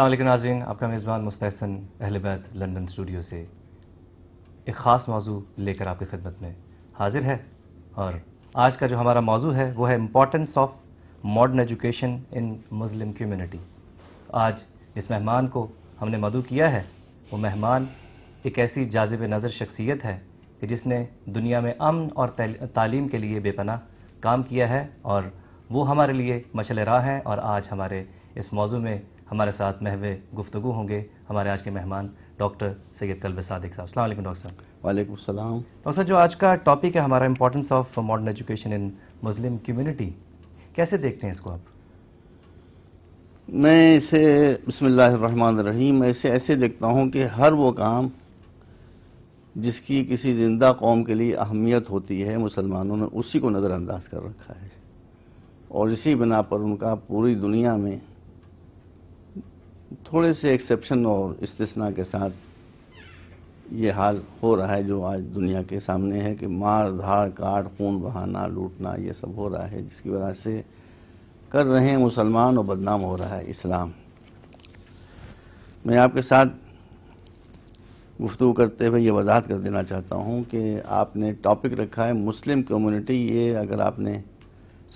अल्लाम नाजीन आपका मेज़बान मुस्तैसन अहल बैत लंदन स्टूडियो से एक ख़ास मौजू लेकर आपकी खिदमत में हाजिर है और आज का जो हमारा मौजू है वो है importance of modern education in Muslim community आज जिस मेहमान को हमने मदु किया है वो मेहमान एक ऐसी जाजिब नज़र शख्सियत है कि जिसने दुनिया में अमन और तालीम के लिए बेपना काम किया है और वो हमारे लिए मशल राह हैं और आज हमारे इस मौजू में हमारे साथ महवे गुफ्तु होंगे हमारे आज के मेहमान डॉक्टर सैयद कलब सादिक साहब असल डॉक्टर साहब वालेकुम सलाम डॉक्टर साहब जो आज का टॉपिक है हमारा importance of modern education in Muslim community कैसे देखते हैं इसको आप मैं इसे बसमान रहीम ऐसे ऐसे देखता हूँ कि हर वो काम जिसकी किसी ज़िंदा कौम के लिए अहमियत होती है मुसलमानों ने उसी को नज़रअंदाज कर रखा है और इसी बिना पर उनका पूरी दुनिया में थोड़े से एक्सेप्शन और इस्तना के साथ ये हाल हो रहा है जो आज दुनिया के सामने है कि मार धाड़ काट खून बहाना लूटना ये सब हो रहा है जिसकी वजह से कर रहे हैं मुसलमान और बदनाम हो रहा है इस्लाम मैं आपके साथ गुफ्तु करते हुए ये वजाहत कर देना चाहता हूँ कि आपने टॉपिक रखा है मुस्लिम कम्युनिटी ये अगर आपने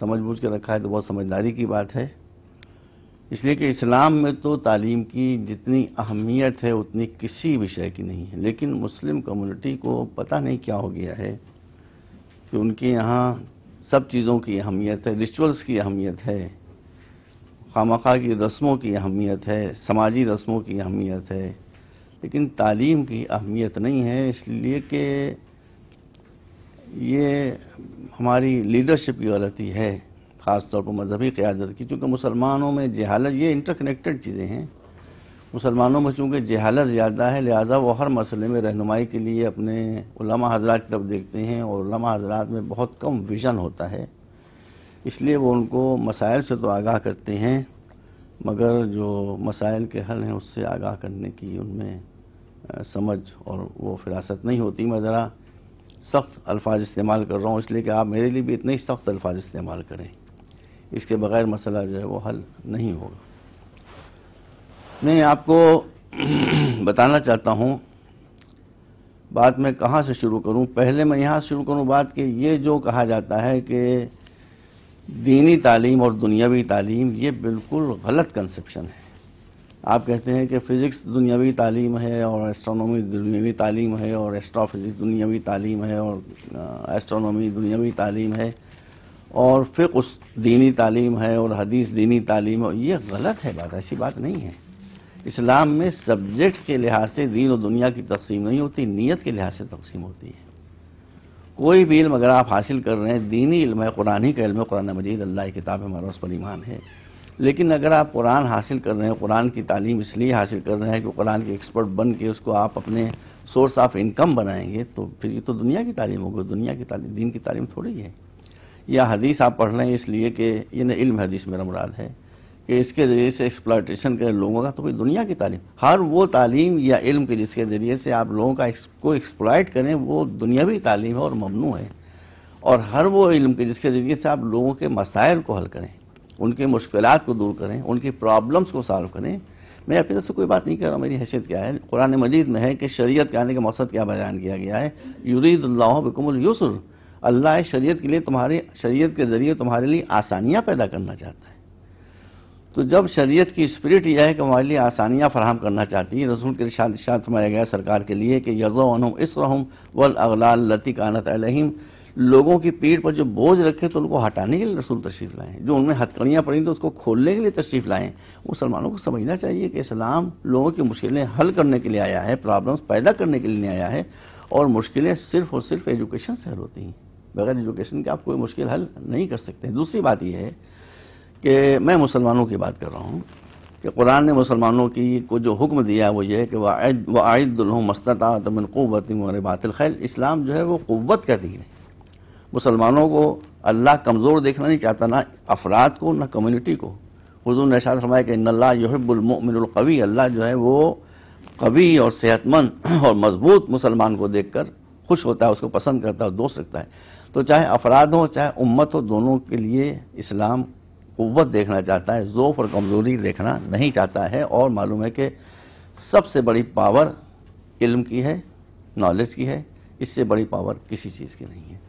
समझ बूझ के रखा है तो बहुत समझदारी की बात है इसलिए कि इस्लाम में तो तालीम की जितनी अहमियत है उतनी किसी विषय की नहीं है लेकिन मुस्लिम कम्युनिटी को पता नहीं क्या हो गया है कि उनके यहाँ सब चीज़ों की अहमियत है रिचुअल्स की अहमियत है खामखा की रस्मों की अहमियत है समाजी रस्मों की अहमियत है लेकिन तालीम की अहमियत नहीं है इसलिए कि ये हमारी लीडरशिप की गलती है ख़ास तौर पर मजहबी क़्यादत की चूँकि मुसलमानों में जहालत ये इंटरकनेक्टेड चीज़ें हैं मुसलमानों में चूँकि जहालत ज़्यादा है लिहाजा वो हर मसले में रहनुमाई के लिए अपने उलमा हजरात की तरफ देखते हैं और उलमा हजरात में बहुत कम विजन होता है इसलिए वो उनको मसाइल से तो आगाह करते हैं मगर जो मसाइल के हल हैं उससे आगाह करने की उनमें समझ और वो फिरासत नहीं होती मैं ज़रा सख्त अल्फाज इस्तेमाल कर रहा हूँ इसलिए कि आप मेरे लिए भी इतने ही सख्त अल्फाज इस्तेमाल करें इसके बगैर मसला जो है वो हल नहीं होगा मैं आपको बताना चाहता हूँ बात मैं कहाँ से शुरू करूँ पहले मैं यहाँ शुरू करूँ बात कि ये जो कहा जाता है कि दीनी तालीम और दुनियावी तालीम ये बिल्कुल गलत कंसेप्शन है आप कहते हैं कि फ़िज़िक्स दुनियावी तालीम है और एस्ट्रोनॉमी दुनियावी तालीम है और एस्ट्रोफिज़िक्स फिज़िक्स दुनियावी तालीम है और एस्ट्रोनॉमी uh, दुनियावी तालीम है और फ़िक उस दीनी तालीम है और हदीस दीनी तालीम है ये गलत है बात ऐसी बात नहीं है इस्लाम में सब्जेक्ट के लिहाज से दीन और दुनिया की तकसीम नहीं होती नीयत के लिहाज से तकसीम होती है कोई भी इल्म अगर आप हासिल कर रहे हैं दीनी इल्म है कुरान ही का इल्म है कुरान मजीद अल्लाह किताब है हमारा उस पर ईमान है लेकिन अगर आप कुरान हासिल कर रहे हैं कुरान की तालीम इसलिए हासिल कर रहे हैं कि कुरान के एक्सपर्ट बन के उसको आप अपने सोर्स ऑफ इनकम बनाएंगे तो फिर ये तो दुनिया की तालीम होगी दुनिया की तालीम दीन की तालीम थोड़ी है या हदीस आप पढ़ लें इसलिए कि यानी इल्म हदीस मेरा मुराद है कि इसके ज़रिए से एक्सप्लाइटेशन के लोगों का तो कोई दुनिया की तालीम हर वो तालीम या इल्म के जिसके ज़रिए से आप लोगों का को एक्सप्लाइट करें वो दुनियावी तालीम है और ममनू है और हर वो इल्म के जिसके ज़रिए से आप लोगों के मसाइल को हल करें उनके मुश्किल को दूर करें उनकी प्रॉब्लम्स को सॉल्व करें मैं अपनी तरफ से कोई बात नहीं कर रहा मेरी हैसियत क्या है कुरान मजीद में है कि शरीयत के आने का मकसद क्या बयान किया गया है युरीदल्ला बिकमल यूसर अल्लाह शरीयत के लिए तुम्हारे शरीयत के ज़रिए तुम्हारे लिए आसानियाँ पैदा करना चाहता है तो जब शरीयत की स्पिरिट यह है कि हमारे लिए आसानियाँ फराहम करना चाहती है रसूल के इर्शाद इर्शाद फरमाया गया सरकार के लिए कि यजो अनु इसम वल अगलाल लती कानत अलहिम लोगों की पीठ पर जो बोझ रखे तो उनको हटाने के लिए रसूल तशरीफ़ लाएँ जो उनमें हथकड़ियाँ पड़ी तो उसको खोलने के लिए तशरीफ़ लाएँ मुसलमानों को समझना चाहिए कि इस्लाम लोगों की मुश्किलें हल करने के लिए आया है प्रॉब्लम्स पैदा करने के लिए आया है और मुश्किलें सिर्फ़ और सिर्फ एजुकेशन से हल होती हैं बगैर एजुकेशन के आप कोई मुश्किल हल नहीं कर सकते दूसरी बात यह है कि मैं मुसलमानों की बात कर रहा हूँ कि कुरान ने मुसलमानों की को जो हुक्म दिया वो ये है कि वह वायदुल्हम मस्तमन क़वत बातिल खैल इस्लाम जो है वो क़वत का दीन है मुसलमानों को अल्लाह कमज़ोर देखना नहीं चाहता ना अफराद को ना कम्युनिटी को हजू ने शाद फरमाया कि नल्ला यहबुलमिनकवी अल्लाह जो है वो कवी और सेहतमंद और मजबूत मुसलमान को देख कर खुश होता है उसको पसंद करता है और दोस्त रखता है तो चाहे अफराद हो चाहे उम्मत हो दोनों के लिए इस्लाम कुत देखना चाहता है ज़ोफ़ और कमज़ोरी देखना नहीं चाहता है और मालूम है कि सबसे बड़ी पावर इल्म की है नॉलेज की है इससे बड़ी पावर किसी चीज़ की नहीं है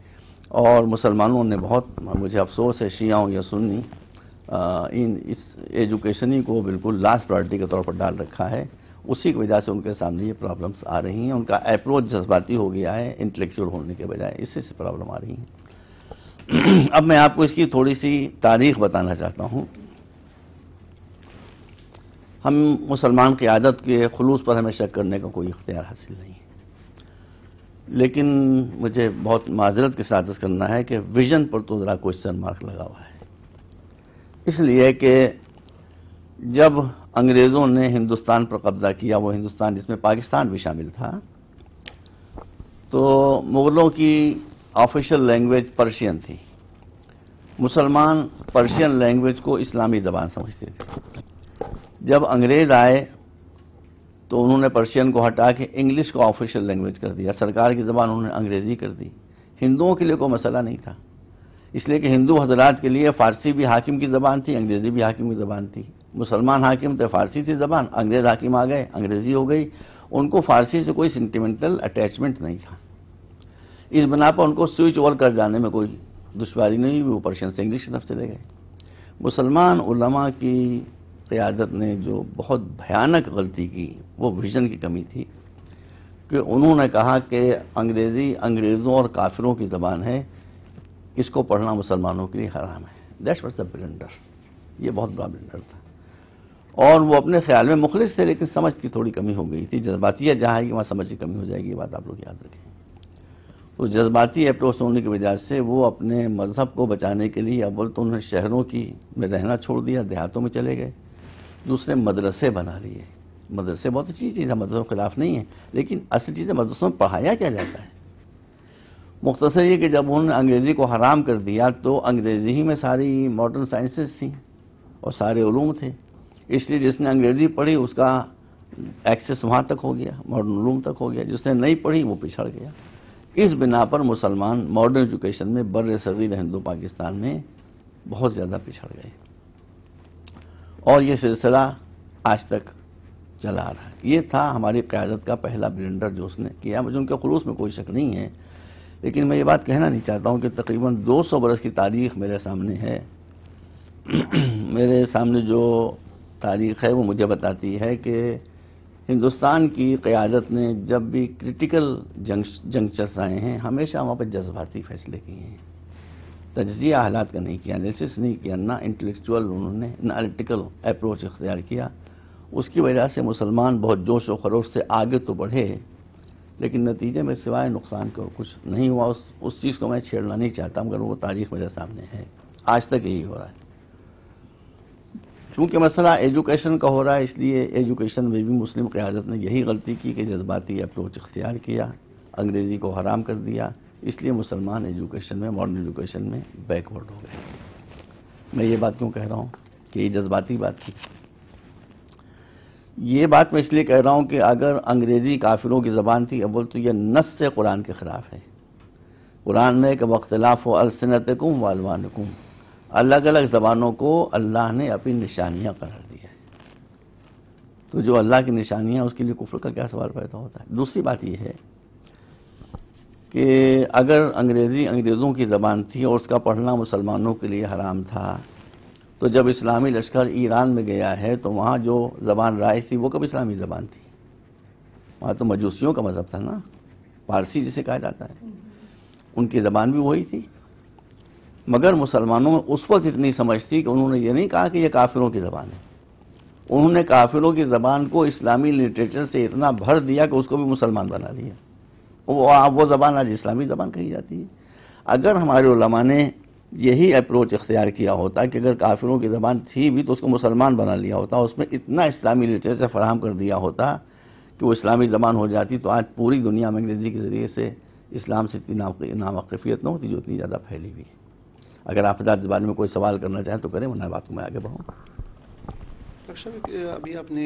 और मुसलमानों ने बहुत मुझे अफसोस है शियाओं या सुन्नी इन इस एजुकेशन ही को बिल्कुल लास्ट प्रायोरिटी के तौर पर डाल रखा है उसी की वजह से उनके सामने ये प्रॉब्लम्स आ रही हैं उनका अप्रोच जज्बाती हो गया है इंटेलेक्चुअल होने के बजाय इससे से प्रॉब्लम आ रही है अब मैं आपको इसकी थोड़ी सी तारीख बताना चाहता हूँ हम मुसलमान की आदत के खलूस पर हमें शक करने का कोई इख्तियार हासिल नहीं है लेकिन मुझे बहुत माजरत के साथ करना है कि विज़न पर तो ज़रा क्वेश्चन मार्क लगा हुआ है इसलिए कि जब अंग्रेज़ों ने हिंदुस्तान पर कब्ज़ा किया वो हिंदुस्तान जिसमें पाकिस्तान भी शामिल था तो मुग़लों की ऑफिशियल लैंग्वेज पर्शियन थी मुसलमान पर्शियन लैंग्वेज को इस्लामी ज़बान समझते थे जब अंग्रेज़ आए तो उन्होंने पर्शियन को हटा के इंग्लिश को ऑफिशियल लैंग्वेज कर दिया सरकार की ज़बान उन्होंने अंग्रेज़ी कर दी हिंदुओं के लिए कोई मसला नहीं था इसलिए कि हिंदू हजरात के लिए फ़ारसी भी हाकिम की ज़बान थी अंग्रेज़ी भी हाकिम की ज़बान थी मुसलमान हाकिम थे फारसी थी ज़बान अंग्रेज़ हाकिम आ गए अंग्रेज़ी हो गई उनको फारसी से कोई सेंटिमेंटल अटैचमेंट नहीं था इस बना पर उनको स्विच ओवर कर जाने में कोई दुशारी नहीं हुई वो पर्शियन से इंग्लिश की तरफ चले गए मुसलमान उलमा की क़्यादत ने जो बहुत भयानक गलती की वो विजन की कमी थी कि उन्होंने कहा कि अंग्रेज़ी अंग्रेज़ों और काफिरों की ज़बान है इसको पढ़ना मुसलमानों के लिए हराम है दैट वॉज द ब्लेंडर ये बहुत बड़ा ब्लेंडर था और वो अपने ख्याल में मुखलिस थे लेकिन समझ की थोड़ी कमी हो गई थी जज्बातियाँ जहाँ आएगी वहाँ समझ की कमी हो जाएगी ये बात आप लोग याद रखें तो जज्बाती अप्रोच होने की वजह से वो अपने मज़हब को बचाने के लिए अव्वल तो उन्होंने शहरों की में रहना छोड़ दिया देहातों में चले गए दूसरे मदरसे बना लिए मदरसे बहुत अच्छी चीज़ है मदरसों के खिलाफ नहीं है लेकिन असल चीज़ें मदरसों में पढ़ाया क्या जाता है मुख्तसर ये कि जब उन्होंने अंग्रेज़ी को हराम कर दिया तो अंग्रेज़ी ही में सारी मॉडर्न साइंसेस थी और सारे ूम थे इसलिए जिसने अंग्रेजी पढ़ी उसका एक्सेस वहाँ तक हो गया मॉडर्न उलूम तक हो गया जिसने नहीं पढ़ी वो पिछड़ गया इस बिना पर मुसलमान मॉडर्न एजुकेशन में बर सदी हिंदू पाकिस्तान में बहुत ज़्यादा पिछड़ गए और ये सिलसिला आज तक चला आ रहा है ये था हमारी क्यादत का पहला ब्लेंडर जो उसने किया मुझे उनके खलूस में कोई शक नहीं है लेकिन मैं ये बात कहना नहीं चाहता हूँ कि तकरीबन 200 बरस की तारीख मेरे सामने है मेरे सामने जो तारीख है वो मुझे बताती है कि हिंदुस्तान की क़्यादत ने जब भी क्रिटिकल जंग जंगचर्स आए हैं हमेशा वहाँ पर जज्बाती फ़ैसले किए हैं तजिया हालात का नहीं किया एनालिसिस नहीं किया ना इंटेलेक्चुअल उन्होंने ना एनालिटिकल अप्रोच इख्तियार किया उसकी वजह से मुसलमान बहुत जोश व खरोश से आगे तो बढ़े लेकिन नतीजे में सिवाय नुकसान का कुछ नहीं हुआ उस उस चीज़ को मैं छेड़ना नहीं चाहता मगर वो तारीख मेरे सामने है आज तक यही हो रहा है चूँकि मसला एजुकेशन का हो रहा है इसलिए एजुकेशन में भी मुस्लिम क़्यादत ने यही गलती की कि जज्बाती अप्रोच इख्तियार किया अंग्रेज़ी को हराम कर दिया इसलिए मुसलमान एजुकेशन में मॉडर्न एजुकेशन में बैकवर्ड हो गए मैं ये बात क्यों कह रहा हूँ कि ये जज्बाती बात थी ये बात मैं इसलिए कह रहा हूँ कि अगर अंग्रेज़ी काफिलों की ज़बान थी अब तो यह नस से कुरान के ख़िलाफ़ है कुरान में कि वख्तलाफ़ अलसनतकुम वालवानकुम अलग अलग ज़बानों को अल्लाह ने अपनी निशानियाँ करार दिया है तो जो अल्लाह की निशानियाँ उसके लिए कुफर का क्या सवाल पैदा होता है दूसरी बात यह है कि अगर अंग्रेज़ी अंग्रेज़ों की ज़बान थी और उसका पढ़ना मुसलमानों के लिए हराम था तो जब इस्लामी लश्कर ईरान में गया है तो वहाँ जो ज़बान राइज थी वो कब इस्लामी ज़बान थी वहाँ तो मजूसियों का मज़हब था ना पारसी जिसे कहा जाता है उनकी ज़बान भी वही थी मगर मुसलमानों में उस वक्त इतनी समझ थी कि उन्होंने ये नहीं कहा कि यह काफिरों की ज़बान है उन्होंने काफिरों की ज़बान को इस्लामी लिटरेचर से इतना भर दिया कि उसको भी मुसलमान बना लिया वो वो ज़बान आज इस्लामी ज़बान कही जाती है अगर हमारे उलमा ने यही अप्रोच इख्तियार किया होता कि अगर काफिरों की ज़बान थी भी तो उसको मुसलमान बना लिया होता उसमें इतना इस्लामी लिटरेचर फराहम कर दिया होता कि वो इस्लामी ज़बान हो जाती तो आज पूरी दुनिया में अंग्रेज़ी के ज़रिए से इस्लाम से इतनी नावाकफियत ना होती जो इतनी ज़्यादा फैली हुई है अगर आप इस बारे में कोई सवाल करना चाहें तो करें वरना बात में आगे बढ़ूँ डॉक्टर साहब अभी आपने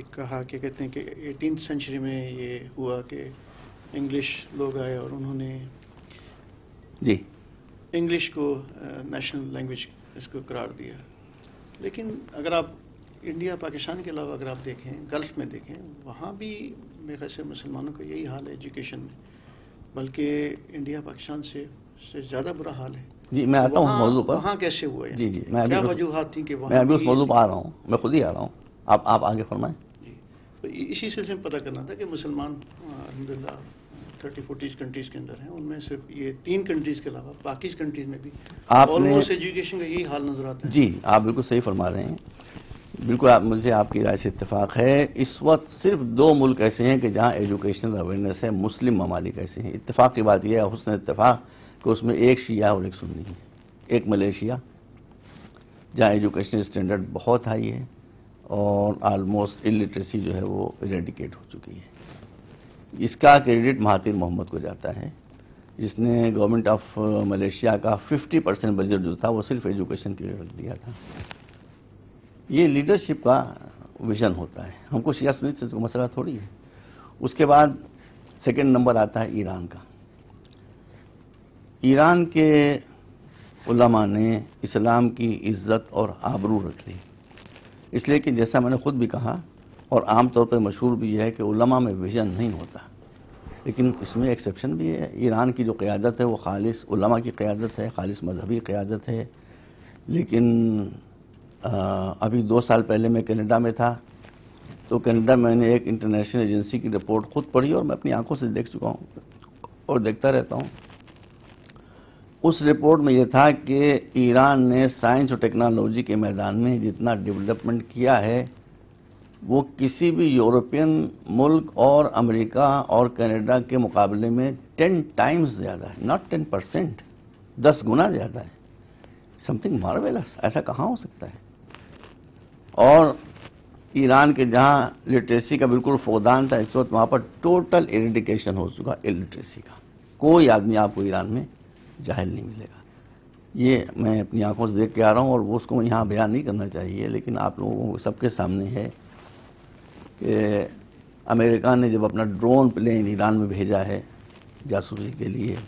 एक कहा कि कहते हैं कि एटीन सेंचुरी में ये हुआ कि इंग्लिश लोग आए और उन्होंने जी इंग्लिश को नेशनल लैंग्वेज इसको करार दिया लेकिन अगर आप इंडिया पाकिस्तान के अलावा अगर आप देखें गल्फ़ में देखें वहाँ भी मेरे ख्याल से मुसलमानों का यही हाल है एजुकेशन में बल्कि इंडिया पाकिस्तान से से ज़्यादा बुरा हाल है जी मैं आता हूँ मौजूद पर हाँ कैसे हुए जी जी मैं अभी वजूहत थी कि मैं अभी उस मौजूद पर आ रहा हूँ मैं खुद ही आ रहा हूँ आप आप आगे फरमाएं तो इसी सिलसिले में पता करना था कि मुसलमान अलहमदिल्ला थर्टी फोर्टी कंट्रीज के अंदर हैं उनमें सिर्फ ये तीन कंट्रीज के अलावा बाकी कंट्रीज में भी ऑलमोस्ट एजुकेशन का यही हाल नजर आता है जी आप बिल्कुल सही फरमा रहे हैं बिल्कुल आप मुझे आपकी राय से इतफाक़ है इस वक्त सिर्फ दो मुल्क ऐसे हैं कि जहाँ एजुकेशनल अवेयरनेस है मुस्लिम ममालिक ऐसे हैं इतफाक़ की बात यह है हसन इतफाक़ कि उसमें एक शिया और एक सुन्नी है एक मलेशिया जहाँ एजुकेशन स्टैंडर्ड बहुत हाई है और आलमोस्ट इलिटरेसी जो है वो इरेडिकेट हो चुकी है इसका क्रेडिट महातिर मोहम्मद को जाता है जिसने गवर्नमेंट ऑफ मलेशिया का 50 परसेंट बजट जो था वो सिर्फ एजुकेशन के लिए रख दिया था ये लीडरशिप का विजन होता है हमको शिया सुनी से तो मसला थोड़ी है उसके बाद सेकेंड नंबर आता है ईरान का ईरान के उलमा ने इस्लाम की इज़्ज़त और आबरू रख ली इसलिए कि जैसा मैंने ख़ुद भी कहा और आम तौर पर मशहूर भी है कि उलमा में विजन नहीं होता लेकिन इसमें एक्सेप्शन भी है ईरान की जो क़्यादत है वो खालिस उलमा की क़्यादत है खालिस मजहबी क़्यादत है लेकिन आ, अभी दो साल पहले मैं कनाडा में था तो कनाडा मैंने एक इंटरनेशनल एजेंसी की रिपोर्ट खुद पढ़ी और मैं अपनी आंखों से देख चुका हूँ और देखता रहता हूँ उस रिपोर्ट में यह था कि ईरान ने साइंस और टेक्नोलॉजी के मैदान में जितना डेवलपमेंट किया है वो किसी भी यूरोपियन मुल्क और अमेरिका और कनाडा के मुकाबले में टेन टाइम्स ज़्यादा है नॉट टेन परसेंट दस गुना ज़्यादा है समथिंग मार्वेलस ऐसा कहाँ हो सकता है और ईरान के जहाँ लिटरेसी का बिल्कुल फोदान था इस वक्त वहाँ पर टोटल इरिडिकेशन हो चुका लिटरेसी का कोई आदमी आपको ईरान में जाहिल नहीं मिलेगा ये मैं अपनी आंखों से देख के आ रहा हूँ और वो उसको यहाँ बयान नहीं करना चाहिए लेकिन आप लोगों को सबके सामने है कि अमेरिका ने जब अपना ड्रोन प्लेन ईरान में भेजा है जासूसी के लिए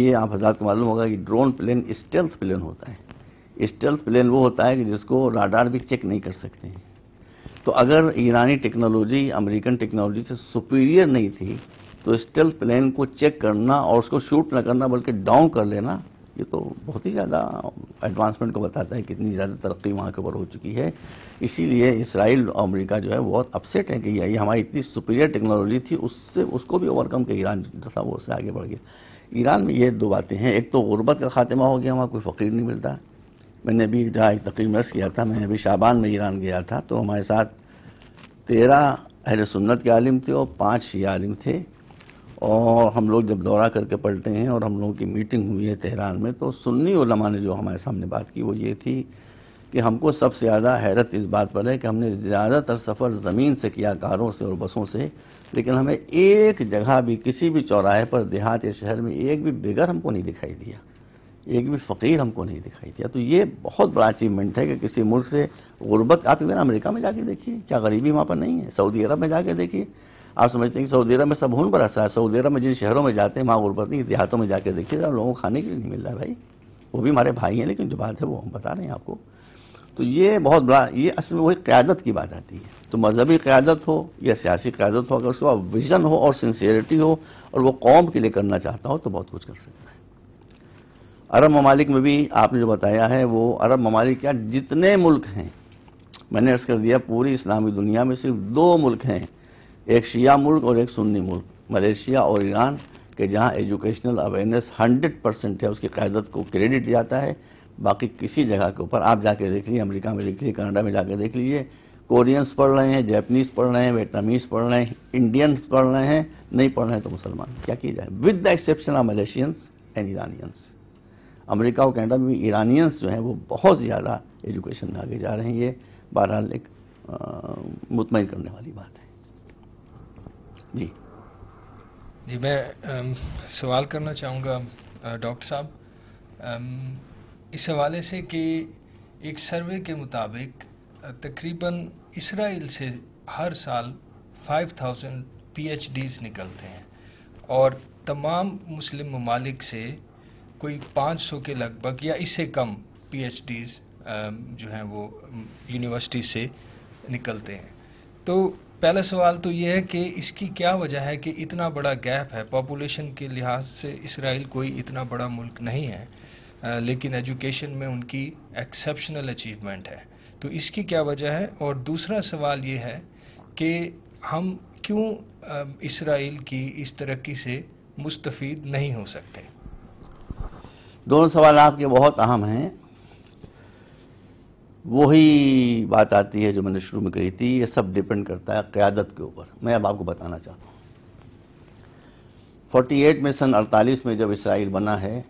ये आप हजार को मालूम होगा कि ड्रोन प्लेन स्टेल्थ प्लेन होता है स्टेल्थ प्लेन वो होता है कि जिसको राडार भी चेक नहीं कर सकते हैं तो अगर ईरानी टेक्नोलॉजी अमेरिकन टेक्नोलॉजी से सुपीरियर नहीं थी तो स्टिल प्लेन को चेक करना और उसको शूट ना करना बल्कि डाउन कर लेना ये तो बहुत ही ज़्यादा एडवांसमेंट को बताता है कितनी ज़्यादा तरक्की वहाँ के ऊपर हो चुकी है इसीलिए इसराइल और अमरीका जो है बहुत अपसेट है कि ये हमारी इतनी सुपीरियर टेक्नोलॉजी थी उससे उसको भी ओवरकम के ईरान था वो उससे आगे बढ़ गया ईरान में ये दो बातें हैं एक तो गुर्बत का खात्मा हो गया वहाँ कोई फ़कीर नहीं मिलता मैंने अभी जहाँ एक तकरीब नर्स किया था मैं अभी शाबान में ईरान गया था तो हमारे साथ तेरह अहल सुन्नत के आलिम थे और पाँच शी आलिम थे और हम लोग जब दौरा करके पलटे हैं और हम लोगों की मीटिंग हुई है तेहरान में तो सुन्नी उलमा ने जो हमारे सामने बात की वो ये थी कि हमको सबसे ज़्यादा हैरत इस बात पर है कि हमने ज़्यादातर सफ़र ज़मीन से किया कारों से और बसों से लेकिन हमें एक जगह भी किसी भी चौराहे पर देहात या शहर में एक भी बेगर हमको नहीं दिखाई दिया एक भी फ़कीर हमको नहीं दिखाई दिया तो ये बहुत बड़ा अचीवमेंट है कि किसी मुल्क से गुर्बत आप अमेरिका में जाके देखिए क्या गरीबी वहाँ पर नहीं है सऊदी अरब में जाके देखिए आप समझते हैं कि सऊदी अरब में सब हून बरसा है सऊदी अरब में जिन शहरों में जाते हैं वहाँ नहीं देहातों में जाके देखिए लोगों को खाने के लिए नहीं मिल रहा भाई वो भी हमारे भाई हैं लेकिन जो बात है वो हम बता रहे हैं आपको तो ये बहुत बड़ा ये असल में वही क़्यादत की बात आती है तो मजहबी क़्यादत हो या सियासी क़्यादत हो अगर उसके बाद विजन हो और सिंसियरिटी हो और वो कौम के लिए करना चाहता हो तो बहुत कुछ कर सकता है अरब ममालिक में भी आपने जो बताया है वो अरब ममालिक क्या जितने मुल्क हैं मैंने अर्ज़ कर दिया पूरी इस्लामी दुनिया में सिर्फ दो मुल्क हैं एक शिया मुल्क और एक सुन्नी मुल्क मलेशिया और ईरान के जहाँ एजुकेशनल अवेयरनेस हंड्रेड परसेंट है उसकी क़्यादत को क्रेडिट दिया जाता है बाकी किसी जगह के ऊपर आप जाके देख लीजिए अमेरिका में देख लीजिए कनाडा में जाके देख लीजिए कोरियंस पढ़ रहे हैं जैपनीज़ पढ़ रहे हैं वेटनामीज पढ़ रहे हैं इंडियन पढ़ रहे हैं नहीं पढ़ रहे हैं तो मुसलमान क्या किया जाए with the exception of Malaysians and Iranians America और कनाडा में ईरानियंस जो हैं वो बहुत ज़्यादा एजुकेशन में आगे जा रहे हैं ये बहरहाल एक मुतमिन करने वाली बात है जी जी मैं आ, um, सवाल करना चाहूँगा uh, डॉक्टर साहब um, इस हवाले से कि एक सर्वे के मुताबिक uh, तकरीबन इसराइल से हर साल 5000 पीएचडीज निकलते हैं और तमाम मुस्लिम ममालिक से कोई 500 के लगभग या इससे कम पी um, जो हैं वो यूनिवर्सिटी से निकलते हैं तो पहला सवाल तो ये है कि इसकी क्या वजह है कि इतना बड़ा गैप है पॉपुलेशन के लिहाज से इसराइल कोई इतना बड़ा मुल्क नहीं है लेकिन एजुकेशन में उनकी एक्सेप्शनल अचीवमेंट है तो इसकी क्या वजह है और दूसरा सवाल ये है कि हम क्यों इसराइल की इस तरक्की से मुस्तफ़ नहीं हो सकते दोनों सवाल आपके बहुत अहम हैं वही बात आती है जो मैंने शुरू में कही थी ये सब डिपेंड करता है क़्यादत के ऊपर मैं अब आपको बताना चाहता हूँ 48 में सन 48 में जब इसराइल बना है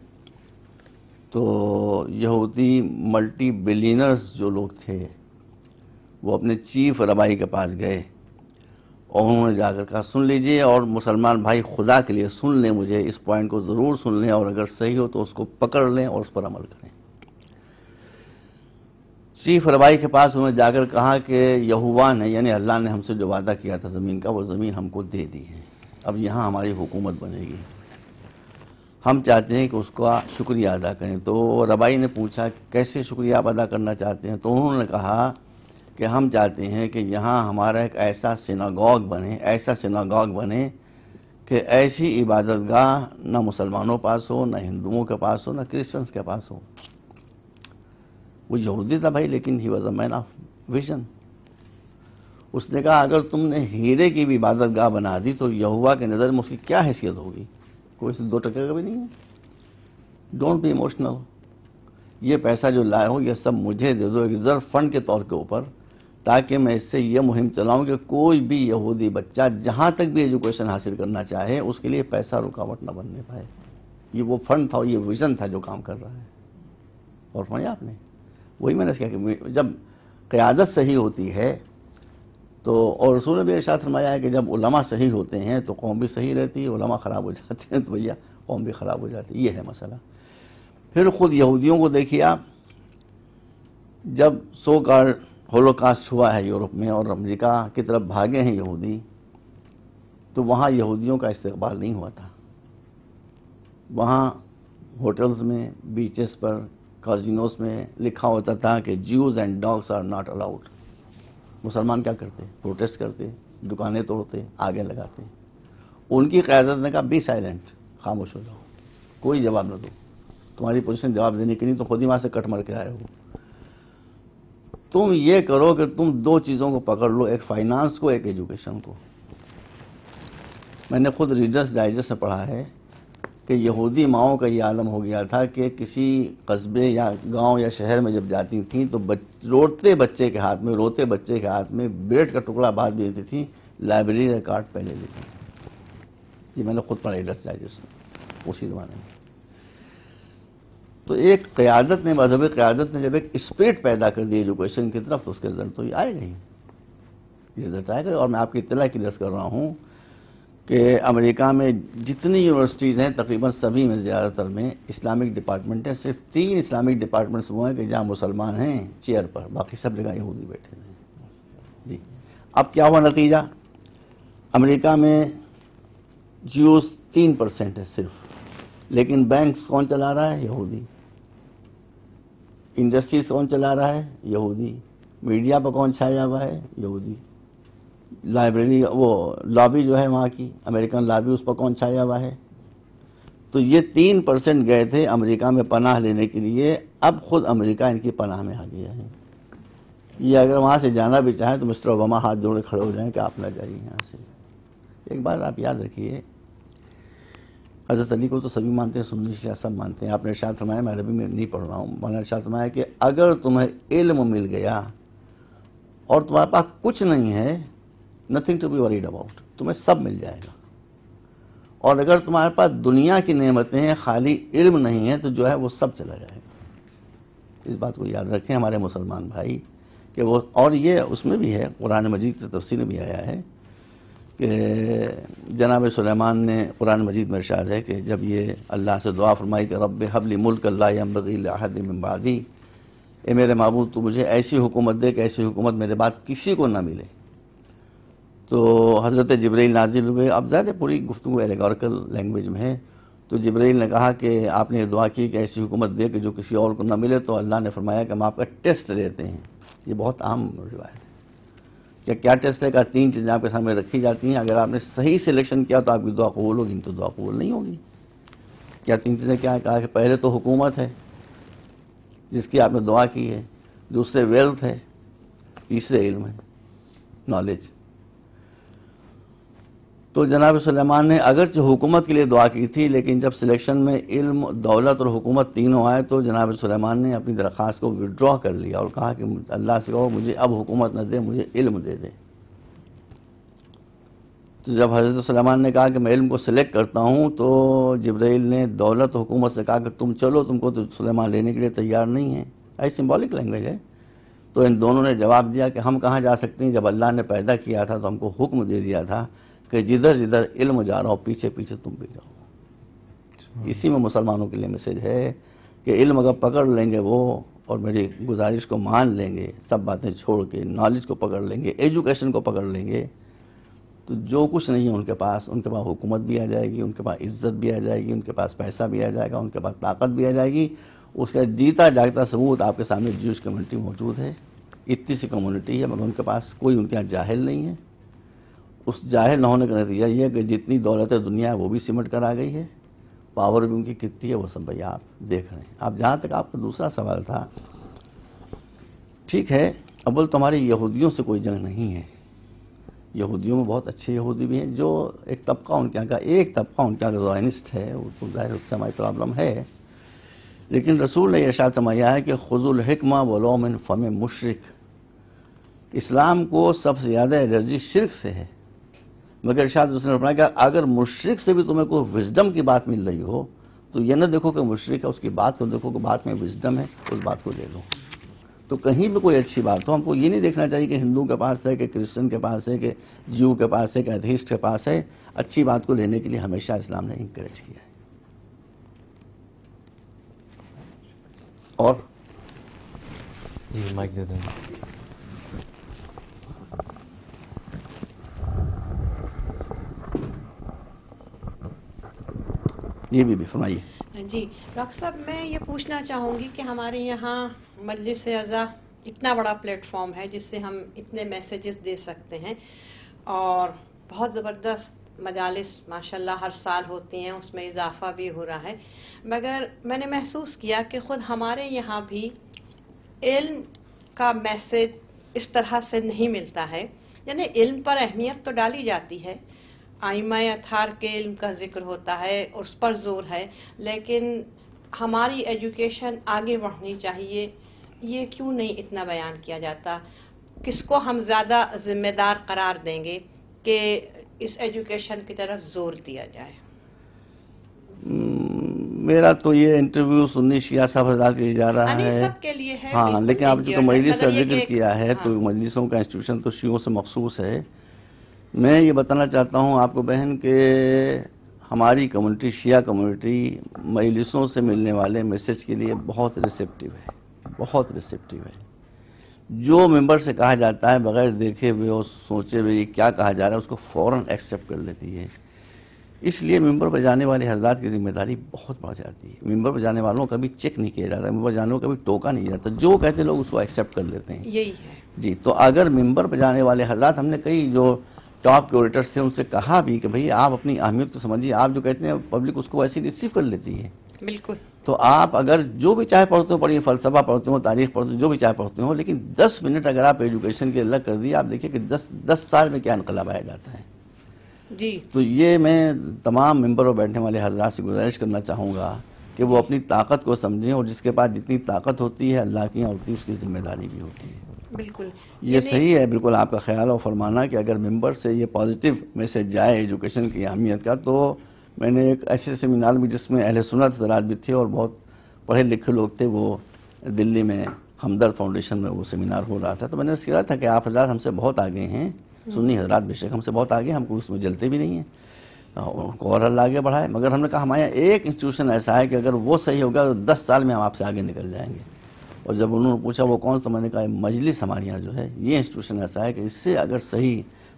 तो यहूदी मल्टी बिलीनर्स जो लोग थे वो अपने चीफ रबाई के पास गए और उन्होंने जाकर कहा सुन लीजिए और मुसलमान भाई खुदा के लिए सुन लें मुझे इस पॉइंट को ज़रूर सुन लें और अगर सही हो तो उसको पकड़ लें और उस पर अमल करें सी फरवाई के पास उन्होंने जाकर कहा कि यहुआ ने यानी अल्लाह ने हमसे जो वादा किया था ज़मीन का वो ज़मीन हमको दे दी है अब यहाँ हमारी हुकूमत बनेगी हम चाहते हैं कि उसका शुक्रिया अदा करें तो रबाई ने पूछा कैसे शुक्रिया आप अदा करना चाहते हैं तो उन्होंने कहा कि हम चाहते हैं कि यहाँ हमारा एक ऐसा सिनागॉग बने ऐसा सिनागॉग बने कि ऐसी इबादत गाह ना मुसलमानों पास हो ना हिंदुओं के पास हो ना क्रिश्चन्स के पास हो वो यहूदी था भाई लेकिन he was a man of vision उसने कहा अगर तुमने हीरे की भी इबादत गाह बना दी तो यहुआ के नज़र में उसकी क्या हैसियत होगी कोई से दो टके का भी नहीं है डोंट बी इमोशनल ये पैसा जो लाए हो ये सब मुझे दे दो एक रिजर्व फंड के तौर के ऊपर ताकि मैं इससे यह मुहिम चलाऊं कि कोई भी यहूदी बच्चा जहाँ तक भी एजुकेशन हासिल करना चाहे उसके लिए पैसा रुकावट ना बनने पाए ये वो फंड था ये विजन था जो काम कर रहा है और समझा आपने वही मैंने कहा कि जब क़्यादत सही होती है तो और रसूल भी इरशाद फरमाया है कि जब उलमा सही होते हैं तो कौम भी सही रहती है उलमा ख़राब हो जाते हैं तो भैया कौम भी ख़राब हो जाती है ये है मसला फिर ख़ुद यहूदियों को देखिए आप जब सो कार होलोकास्ट हुआ है यूरोप में और अमेरिका की तरफ भागे हैं यहूदी तो वहाँ यहूदियों का इस्तकबाल नहीं हुआ था वहाँ होटल्स में बीचेस पर काजिनोस में लिखा होता था कि Jews and dogs are not allowed मुसलमान क्या करते प्रोटेस्ट करते दुकानें तोड़ते आगे लगाते उनकी क्यादत ने कहा बी साइलेंट खामोश हो जाओ कोई जवाब ना दो तुम्हारी पोजीशन जवाब देने की नहीं तो खुद ही वहाँ से कट मर के आए हो तुम ये करो कि तुम दो चीज़ों को पकड़ लो एक फाइनेंस को एक एजुकेशन को मैंने खुद रीडर्स डाइजेस्ट में पढ़ा है कि यहूदी माओं का ये आलम हो गया था कि किसी कस्बे या गांव या शहर में जब जाती थी तो बच, रोते बच्चे के हाथ में रोते बच्चे के हाथ में ब्रेड का टुकड़ा बांध देती थी लाइब्रेरी का कार्ड पहले देती थी ये मैंने खुद पढ़ा एडर्स जाए जिसमें उसी ज़माने में तो एक क़्यादत ने मजहब क़्यादत ने जब एक स्प्रिट पैदा कर दी एजुकेशन की तरफ तो उसके रिजल्ट तो ये आएगा ही रिजल्ट आएगा और मैं आपकी इतला की रस कर रहा हूँ कि अमेरिका में जितनी यूनिवर्सिटीज़ हैं तकरीबन सभी में ज़्यादातर में इस्लामिक डिपार्टमेंट है सिर्फ तीन इस्लामिक डिपार्टमेंट्स वो हैं कि जहाँ मुसलमान हैं चेयर पर बाकी सब जगह यहूदी बैठे हैं जी अब क्या हुआ नतीजा अमेरिका में जियो तीन परसेंट है सिर्फ लेकिन बैंक्स कौन चला रहा है यहूदी इंडस्ट्रीज कौन चला रहा है यहूदी मीडिया पर कौन छाया हुआ है यहूदी लाइब्रेरी वो लॉबी जो है वहाँ की अमेरिकन लॉबी उस पर कौन छाया हुआ है तो ये तीन परसेंट गए थे अमेरिका में पनाह लेने के लिए अब खुद अमेरिका इनकी पनाह में आ गया है ये अगर वहाँ से जाना भी चाहें तो मिस्टर ओबामा हाथ जोड़ खड़े हो जाएं कि आप ना जाइए यहाँ से एक बात आप याद रखिए हजरत अली को तो सभी मानते हैं सुन्नी शिया सब मानते हैं आपने शायद फरमाया मैं अरबी में नहीं पढ़ रहा हूँ मैंने शायद फरमाया कि अगर तुम्हें इल्म मिल गया और तुम्हारे पास कुछ नहीं है nothing to be worried about तुम्हें सब मिल जाएगा और अगर तुम्हारे पास दुनिया की नेमतें हैं खाली इल्म नहीं है तो जो है वो सब चला जाएगा इस बात को याद रखें हमारे मुसलमान भाई कि वो और ये उसमें भी है कुरान मजीद की तफसी में भी आया है कि जनाब सुलेमान ने कुरान मजीद में इरशाद है कि जब ये अल्लाह से दुआ फरमाई कि रब हबली मुल्क अल्लाहबादी ए मेरे महबूब तो मुझे ऐसी हुकूमत दे कि ऐसी हुकूमत मेरे बाद किसी को ना मिले तो हज़रत जब्राइल नाजिल हुए अब ज़ाहिर पूरी गुफ्तु एलेगोरिकल लैंग्वेज में है तो जब्राइल ने कहा कि आपने दुआ की कि ऐसी हुकूमत दे कि जो किसी और को ना मिले तो अल्लाह ने फरमाया कि हम आपका टेस्ट लेते हैं ये बहुत आम रिवायत है कि क्या टेस्ट है का तीन चीज़ें आपके सामने रखी जाती हैं अगर आपने सही सिलेक्शन किया तो आपकी दुआ कबूल होगी तो दुआ कबूल नहीं होगी क्या तीन चीज़ें क्या कहा कि पहले तो हुकूमत है जिसकी आपने दुआ की है दूसरे वेल्थ है तीसरे इल्म है नॉलेज तो जनाब सलेमान ने अगरचे हुकूमत के लिए दुआ की थी लेकिन जब सिलेक्शन में इल्म दौलत और हुकूमत तीनों आए तो जनाब सलेमान ने अपनी दरख्वास्त को विड्रॉ कर लिया और कहा कि अल्लाह से कहो मुझे अब हुकूमत न दे मुझे इल्म दे दे तो जब हज़रत सलेमान ने कहा कि मैं इल्म को सिलेक्ट करता हूँ तो जब्राइल ने दौलत हुकूमत से कहा कि तुम चलो तुमको तो सलेमान लेने के लिए तैयार नहीं है ऐसी सिम्बॉलिक लैंग्वेज है तो इन दोनों ने जवाब दिया कि हम कहाँ जा सकते हैं जब अल्लाह ने पैदा किया था तो हमको हुक्म दे दिया था कि जिधर जिधर इल्म जा रहा हो पीछे पीछे तुम भी जाओ अच्छा। इसी में मुसलमानों के लिए मैसेज है कि इल्म अगर पकड़ लेंगे वो और मेरी गुजारिश को मान लेंगे सब बातें छोड़ के नॉलेज को पकड़ लेंगे एजुकेशन को पकड़ लेंगे तो जो कुछ नहीं है उनके पास उनके पास हुकूमत भी आ जाएगी उनके पास इज्जत भी आ जाएगी उनके पास पैसा भी आ जाएगा उनके पास ताकत भी आ जाएगी उसका जीता जागता सबूत आपके सामने जूस कम्युनिटी मौजूद है इतनी सी कम्युनिटी है मगर उनके पास कोई उनके यहाँ जाहिल नहीं है उस जाहिर न होने का नतीजा ये है कि जितनी दौलत है दुनिया वो भी सिमट कर आ गई है पावर भी उनकी कितनी है वो सब भैया आप देख रहे हैं आप जहाँ तक आपका दूसरा सवाल था ठीक है अबुल तुम्हारी यहूदियों से कोई जंग नहीं है यहूदियों में बहुत अच्छे यहूदी भी हैं जो एक तबका उनके यहाँ का एक तबका उनके यहाँ का जोनिस्ट है वो तो जाहिर उससे हमारी प्रॉब्लम है लेकिन रसूल ने इरशाद तमैया है कि खजुलहकमा वलोमिन फम मुशरक इस्लाम को सबसे ज़्यादा एलर्जी शिरक से है मगर इर्शाद उसने अपना कहा अगर मुशरक से भी तुम्हें कोई विजडम की बात मिल रही हो तो यह ना देखो कि मुशरक है उसकी बात को देखो कि बात में विजडम है उस बात को ले लो तो कहीं भी कोई अच्छी बात हो हमको ये नहीं देखना चाहिए कि हिंदू के पास है कि क्रिश्चियन के पास है कि जू के पास है कि अधीस्ट के पास है अच्छी बात को लेने के लिए हमेशा इस्लाम ने इंकरेज किया है और जी माइक दे दें जी बीबी फरमाइए जी डॉक्टर साहब मैं ये पूछना चाहूँगी कि हमारे यहाँ मजलिस अज़ा इतना बड़ा प्लेटफॉर्म है जिससे हम इतने मैसेजेस दे सकते हैं और बहुत ज़बरदस्त मजालस माशाल्लाह हर साल होती हैं उसमें इजाफ़ा भी हो रहा है मगर मैंने महसूस किया कि ख़ुद हमारे यहाँ भी इल्म का मैसेज इस तरह से नहीं मिलता है यानी इल्म पर अहमियत तो डाली जाती है आईमा अथार के इल्म का ज़िक्र होता है उस पर ज़ोर है लेकिन हमारी एजुकेशन आगे बढ़नी चाहिए ये क्यों नहीं इतना बयान किया जाता किसको हम ज़्यादा ज़िम्मेदार करार देंगे कि इस एजुकेशन की तरफ ज़ोर दिया जाए हम्म, मेरा तो ये इंटरव्यू सुन्नी शिया साहब हजरात के लिए जा रहा है सब के लिए है हाँ लेकिन आपने तो मजलिस मतलब का जिक्र किया है तो हाँ। मजलिसों का इंस्टीट्यूशन तो शियों से मखसूस है मैं ये बताना चाहता हूँ आपको बहन के हमारी कम्युनिटी शिया कम्युनिटी मजलिसों से मिलने वाले मैसेज के लिए बहुत रिसेप्टिव है बहुत रिसेप्टिव है जो मेंबर से कहा जाता है बगैर देखे हुए और सोचे हुए क्या कहा जा रहा है उसको फ़ौर एक्सेप्ट कर लेती है इसलिए मेंबर पर जाने वाले हजरात की जिम्मेदारी बहुत बढ़ जाती है मेंबर पर जाने वालों का भी चेक नहीं किया जाता मेंबर जाने वालों का भी टोका नहीं जाता जो कहते लोग उसको एक्सेप्ट कर लेते हैं यही है जी तो अगर मेंबर पर जाने वाले हजरात हमने कई जो टॉप के ऑडिटर्स थे उनसे कहा भी कि भाई आप अपनी अहमियत को समझिए आप जो कहते हैं पब्लिक उसको वैसे रिसीव कर लेती है बिल्कुल तो आप अगर जो भी चाहे पढ़ते हो पढ़िए फलसफा पढ़ते हो तारीख पढ़ते हो जो भी चाहे पढ़ते हो लेकिन दस मिनट अगर आप एजुकेशन के अलग कर दिए आप देखिए कि दस दस साल में क्या इनकलाब आया जाता है जी तो ये मैं तमाम मेंबर और बैठने वाले हजरात से गुजारिश करना चाहूँगा कि वो अपनी ताकत को समझें और जिसके पास जितनी ताकत होती है अल्लाह की और उतनी उसकी जिम्मेदारी भी होती है बिल्कुल ये सही है बिल्कुल आपका ख्याल और फरमाना कि अगर मेंबर से ये पॉजिटिव मैसेज जाए एजुकेशन की अहमियत का तो मैंने एक ऐसे सेमिनार भी जिसमें अहल सुनत जरात भी थे और बहुत पढ़े लिखे लोग थे वो दिल्ली में हमदर्द फाउंडेशन में वो सेमिनार हो रहा था तो मैंने सीखा था कि आप हजरात हमसे बहुत आगे हैं हम्म। सुन्नी हजरात बेशक हमसे बहुत आगे हमको उसमें जलते भी नहीं हैं उनको और अल्लाह आगे बढ़ाए मगर हमने कहा हमारे यहाँ एक इंस्टीट्यूशन ऐसा है कि अगर वो सही होगा तो दस साल में हम आपसे आगे निकल जाएंगे और जब उन्होंने पूछा वो कौन सा मैंने कहा मजलिस हमारे यहाँ जो है ये इंस्टीट्यूशन ऐसा है कि इससे अगर सही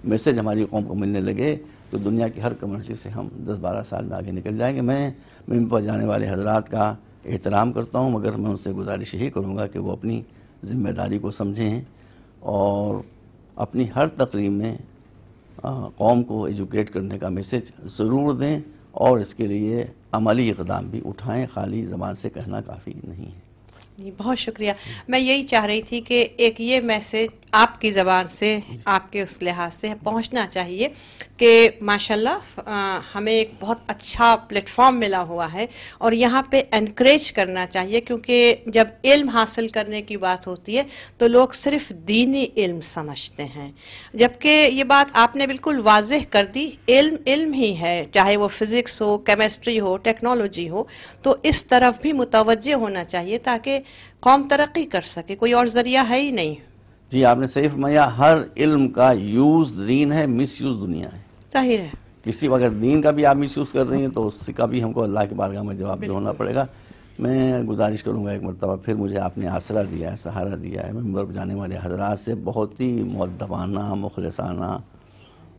मैसेज हमारी कौम को मिलने लगे तो दुनिया की हर कम्युनिटी से हम 10-12 साल में आगे निकल जाएंगे मैं मिम पर जाने वाले हजरात का एहतराम करता हूँ मगर मैं उनसे गुजारिश यही करूँगा कि वो अपनी ज़िम्मेदारी को समझें और अपनी हर तकरीब में कौम को एजुकेट करने का मैसेज ज़रूर दें और इसके लिए अमली इकदाम भी उठाएँ खाली ज़बान से कहना काफ़ी नहीं है जी बहुत शुक्रिया मैं यही चाह रही थी कि एक ये मैसेज आपकी ज़बान से आपके उस लिहाज से पहुंचना चाहिए कि माशाल्लाह हमें एक बहुत अच्छा प्लेटफॉर्म मिला हुआ है और यहाँ पे इनक्रेज करना चाहिए क्योंकि जब इल्म हासिल करने की बात होती है तो लोग सिर्फ दीनी इल्म समझते हैं जबकि ये बात आपने बिल्कुल वाजह कर दी इल्म इल्म ही है चाहे वो फ़िज़िक्स हो केमिस्ट्री हो टेक्नोलॉजी हो तो इस तरफ भी मुतवजह होना चाहिए ताकि कौम तरक्की कर सके कोई और ज़रिया है ही नहीं जी आपने सही फरमाया हर इल्म का यूज़ दीन है मिस यूज़ दुनिया है जाहिर है किसी अगर दीन का भी आप मिस यूज़ कर रही हैं तो उसका भी हमको अल्लाह के बारगाह में जवाब होना पड़ेगा मैं गुजारिश करूंगा एक मरतबा फिर मुझे आपने आसरा दिया है सहारा दिया है मेम्बर बर्फ़ जाने वाले हजरात से बहुत ही मदबाना मुखलसाना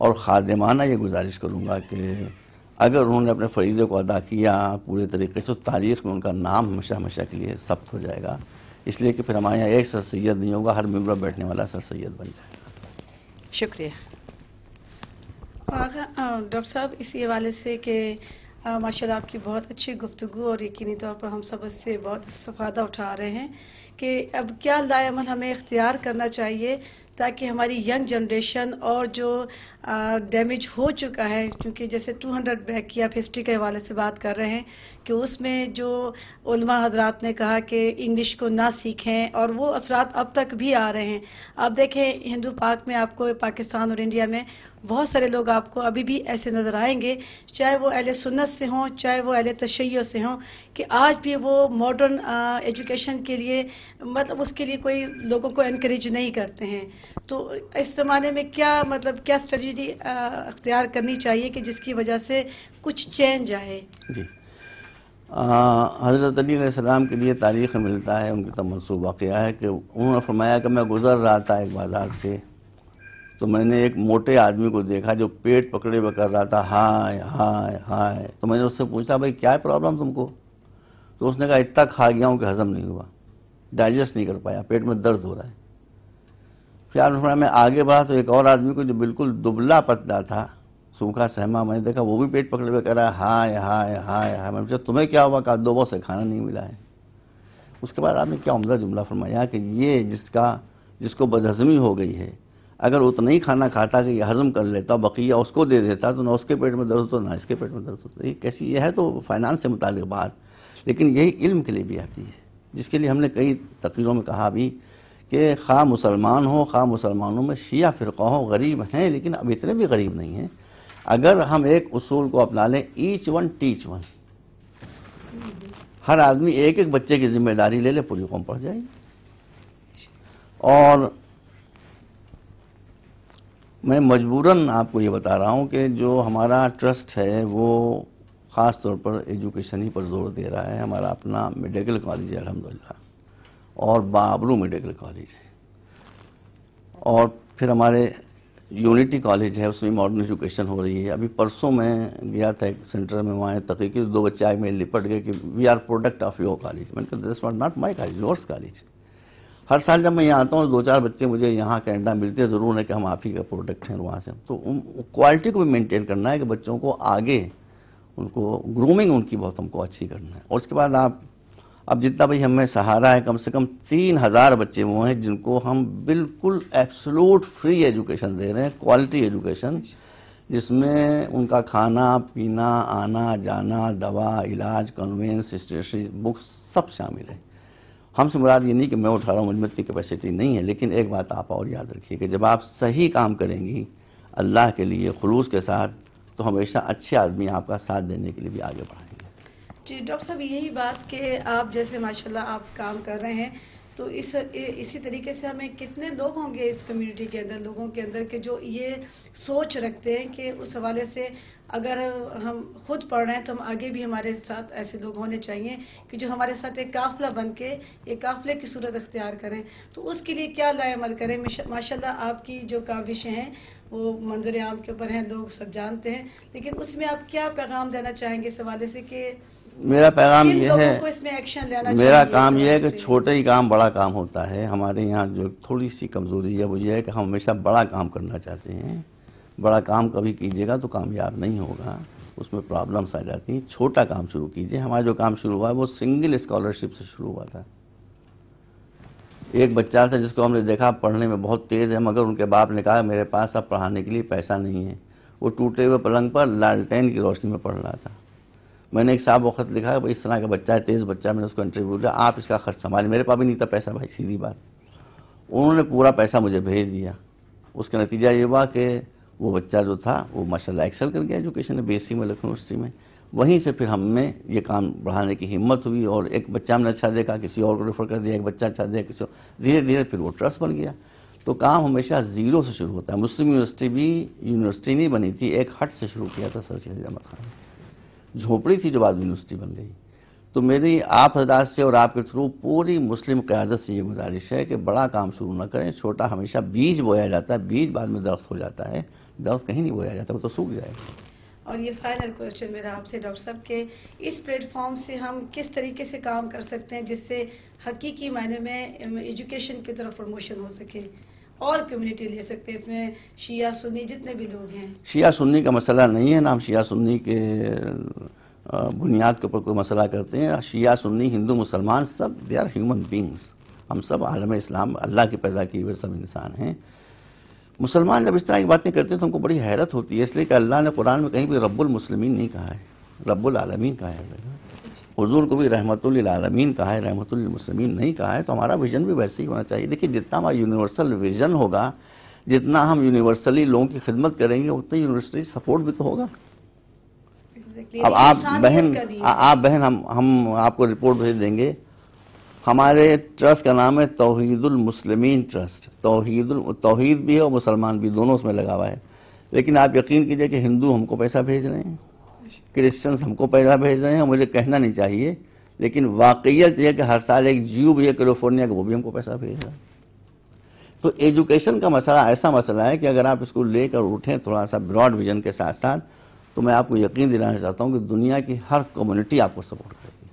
और खादमाना ये गुजारिश करूँगा कि अगर उन्होंने अपने फरीज़े को अदा किया पूरे तरीके से तो तारीख़ में उनका नाम हमेशा हमेशा के लिए सब्त हो जाएगा इसलिए कि फिर हमारे यहाँ एक सर सैद नहीं होगा हर मेम्बर बैठने वाला सर सैद बन जाएगा शुक्रिया डॉक्टर साहब इसी हवाले से कि माशा आपकी बहुत अच्छी गुफ्तु और यकीनी तौर पर हम सब इससे बहुत इस्ता उठा रहे हैं कि अब क्या लाएमल हमें इख्तियार करना चाहिए ताकि हमारी यंग जनरेशन और जो डैमेज हो चुका है क्योंकि जैसे 200 बैग की आप हिस्ट्री के हवाले से बात कर रहे हैं कि उसमें जो उलमा हजरात ने कहा कि इंग्लिश को ना सीखें और वो असरात अब तक भी आ रहे हैं आप देखें हिंदू पाक में आपको पाकिस्तान और इंडिया में बहुत सारे लोग आपको अभी भी ऐसे नज़र आएंगे चाहे वो अहल सुन्नत से हों चाहे वो अहल तशैयों से हों कि आज भी वो मॉडर्न एजुकेशन के लिए मतलब उसके लिए कोई लोगों को इनक्रेज नहीं करते हैं तो इस ज़माने में क्या मतलब क्या स्ट्रेटी स्ट्रेटजी अख्तियार करनी चाहिए कि जिसकी वजह से कुछ चेंज आए जी हज़रत अली के लिए तारीख़ मिलता है उनका तो मनसूब वाक़ है कि उन्होंने फरमाया कि मैं गुज़र रहा था एक बाज़ार से तो मैंने एक मोटे आदमी को देखा जो पेट पकड़े हुए कर रहा था हाय हाय हाय तो मैंने उससे पूछा भाई क्या है प्रॉब्लम तुमको तो उसने कहा इतना खा गया हूँ कि हज़म नहीं हुआ डाइजेस्ट नहीं कर पाया पेट में दर्द हो रहा है फिर अनुस्मरण मैं आगे बढ़ा तो एक और आदमी को जो बिल्कुल दुबला पतला था सूखा सहमा मैंने देखा वो भी पेट पकड़े हुए कह रहा है हाय हाय हाय हाय मैंने पूछा तुम्हें क्या हुआ कहा दो बहुत से खाना नहीं मिला है उसके बाद आपने क्या उमदा जुमला फरमाया कि ये जिसका जिसको बदहजमी हो गई है अगर उतना ही खाना खाता कि हजम कर लेता बकिया उसको दे देता तो ना उसके पेट में दर्द होता ना इसके पेट में दर्द होता ये कैसी यह है तो फाइनेंस से मुतल बात लेकिन यही इल्म के लिए भी आती है जिसके लिए हमने कई तकरीरों में कहा भी कि खा मुसलमान हो खा मुसलमानों में शिया फ़िरका हो गरीब हैं लेकिन अब इतने भी गरीब नहीं हैं अगर हम एक उसूल को अपना लें ईच वन टीच वन हर आदमी एक एक बच्चे की जिम्मेदारी ले ले पूरी कौम पड़ जाएगी और मैं मजबूरन आपको ये बता रहा हूँ कि जो हमारा ट्रस्ट है वो ख़ास तौर पर एजुकेशन ही पर जोर दे रहा है हमारा अपना मेडिकल कॉलेज है अलहमदिल्ला और बाबरू मेडिकल कॉलेज है और फिर हमारे यूनिटी कॉलेज है उसमें मॉडर्न एजुकेशन हो रही है अभी परसों में गया था एक सेंटर में वहाँ तहकीकी दो बच्चे आए मेरे लिपट गए कि we are product of your college मैंने कहा this what not my college yours college हर साल जब मैं यहाँ आता हूँ दो चार बच्चे मुझे यहाँ कैनेडा मिलते हैं ज़रूर है कि हम आप ही का प्रोडक्ट हैं वहाँ से तो क्वालिटी को भी मेनटेन करना है कि बच्चों को आगे उनको ग्रूमिंग उनकी बहुत हमको अच्छी करना है और उसके बाद आप अब जितना भाई हमें सहारा है कम से कम तीन हज़ार बच्चे वो हैं जिनको हम बिल्कुल एब्सोलूट फ्री एजुकेशन दे रहे हैं क्वालिटी एजुकेशन जिसमें उनका खाना पीना आना जाना दवा इलाज कन्वेंस स्टेशनरी बुक्स सब शामिल है हमसे मुराद ये नहीं कि मैं उठा रहा हूँ मुझमें इतनी कैपेसिटी नहीं है लेकिन एक बात आप और याद रखिए कि जब आप सही काम करेंगी अल्लाह के लिए खलूस के साथ तो हमेशा अच्छे आदमी आपका साथ देने के लिए भी आगे बढ़ाएँ जी डॉक्टर साहब यही बात कि आप जैसे माशाल्लाह आप काम कर रहे हैं तो इस इसी तरीके से हमें कितने लोग होंगे इस कम्युनिटी के अंदर लोगों के अंदर के जो ये सोच रखते हैं कि उस हवाले से अगर हम खुद पढ़ रहे हैं तो हम आगे भी हमारे साथ ऐसे लोग होने चाहिए कि जो हमारे साथ एक काफिला बन के एक काफिले की सूरत अख्तियार करें तो उसके लिए क्या लाएमल करें माशाल्लाह आपकी जो काविशें हैं वो मंजर आम के ऊपर हैं लोग सब जानते हैं लेकिन उसमें आप क्या पैगाम देना चाहेंगे इस हवाले से कि मेरा पैगाम ये है मेरा काम ये है कि छोटे ही काम बड़ा काम होता है हमारे यहाँ जो थोड़ी सी कमज़ोरी है वो ये है कि हम हमेशा बड़ा काम करना चाहते हैं बड़ा काम कभी कीजिएगा तो कामयाब नहीं होगा उसमें प्रॉब्लम्स आ जाती हैं छोटा काम शुरू कीजिए हमारा जो काम शुरू हुआ है वो सिंगल स्कॉलरशिप से शुरू हुआ था एक बच्चा था जिसको हमने देखा पढ़ने में बहुत तेज़ है मगर उनके बाप ने कहा मेरे पास अब पढ़ाने के लिए पैसा नहीं है वो टूटे हुए पलंग पर लालटेन की रोशनी में पढ़ रहा था मैंने एक साहब वक्त लिखा भाई इस तरह का बच्चा है तेज़ बच्चा मैंने उसको इंटरव्यू लिया आप इसका खर्च संभाले मेरे पास भी नहीं था पैसा भाई सीधी बात उन्होंने पूरा पैसा मुझे भेज दिया उसका नतीजा ये हुआ कि वो बच्चा जो था वो माशाल्लाह एक्सेल कर गया एजुकेशन में बी में लखनऊ यूनिवर्सिटी में वहीं से फिर हमें ये काम बढ़ाने की हिम्मत हुई और एक बच्चा हमने अच्छा देखा किसी और को रेफर कर दिया एक बच्चा अच्छा दिया किसी और धीरे धीरे फिर वो ट्रस्ट बन गया तो काम हमेशा ज़ीरो से शुरू होता है मुस्लिम यूनिवर्सिटी भी यूनिवर्सिटी नहीं बनी थी एक हट से शुरू किया था सर सैद अहमद खान झोपड़ी थी जो बाद यूनिवर्सिटी बन गई तो मेरी आप हजरात से और आपके थ्रू पूरी मुस्लिम क़्यादत से ये गुजारिश है कि बड़ा काम शुरू ना करें छोटा हमेशा बीज बोया जाता है बीज बाद में दर्द हो जाता है दर्द कहीं नहीं बोया जाता वो तो सूख जाएगा और ये फाइनल क्वेश्चन मेरा आपसे डॉक्टर साहब के इस प्लेटफॉर्म से हम किस तरीके से काम कर सकते हैं जिससे हकीकी मायने में एजुकेशन की तरफ प्रमोशन हो सके ऑल कम्युनिटी ले सकते हैं इसमें शिया सुन्नी जितने भी लोग हैं शिया सुन्नी का मसला नहीं है ना हम शिया सुन्नी के बुनियाद के ऊपर कोई मसला करते हैं शिया सुन्नी हिंदू मुसलमान सब दे आर ह्यूमन बींग्स हम सब आलम इस्लाम अल्लाह के पैदा किए हुए सब इंसान हैं मुसलमान जब इस तरह की बातें करते हैं तो हमको बड़ी हैरत होती है इसलिए कि अल्लाह ने कुरान में कहीं भी रब्बुल मुसलमीन नहीं कहा है रब्बुल आलमीन कहा है हुजूर को भी रहमतुल्लामीन कहा है रहमतुल्मसलमिन नहीं कहा है तो हमारा विज़न भी वैसे ही होना चाहिए देखिए जितना हमारा यूनिवर्सल विज़न होगा जितना हम यूनिवर्सली लोगों की खिदमत करेंगे उतना यूनिवर्सली सपोर्ट भी तो होगा exactly. अब आप बहन आप बहन हम हम आपको रिपोर्ट भेज देंगे हमारे ट्रस्ट का नाम है तोहदुलमसलमिन ट्रस्ट तोहीद तोहीद भी है और मुसलमान भी दोनों उसमें लगा हुआ है लेकिन आप यकीन कीजिए कि हिंदू हमको पैसा भेज रहे हैं क्रिश्चन हमको पैसा भेज रहे हैं मुझे कहना नहीं चाहिए लेकिन वाकईत यह कि हर साल एक जीव भी है कैलिफोर्निया का वो भी हमको पैसा भेज रहा है तो एजुकेशन का मसला ऐसा मसला है कि अगर आप इसको लेकर उठें थोड़ा सा ब्रॉड विजन के साथ साथ तो मैं आपको यकीन दिलाना चाहता हूँ कि दुनिया की हर कम्युनिटी आपको सपोर्ट करेगी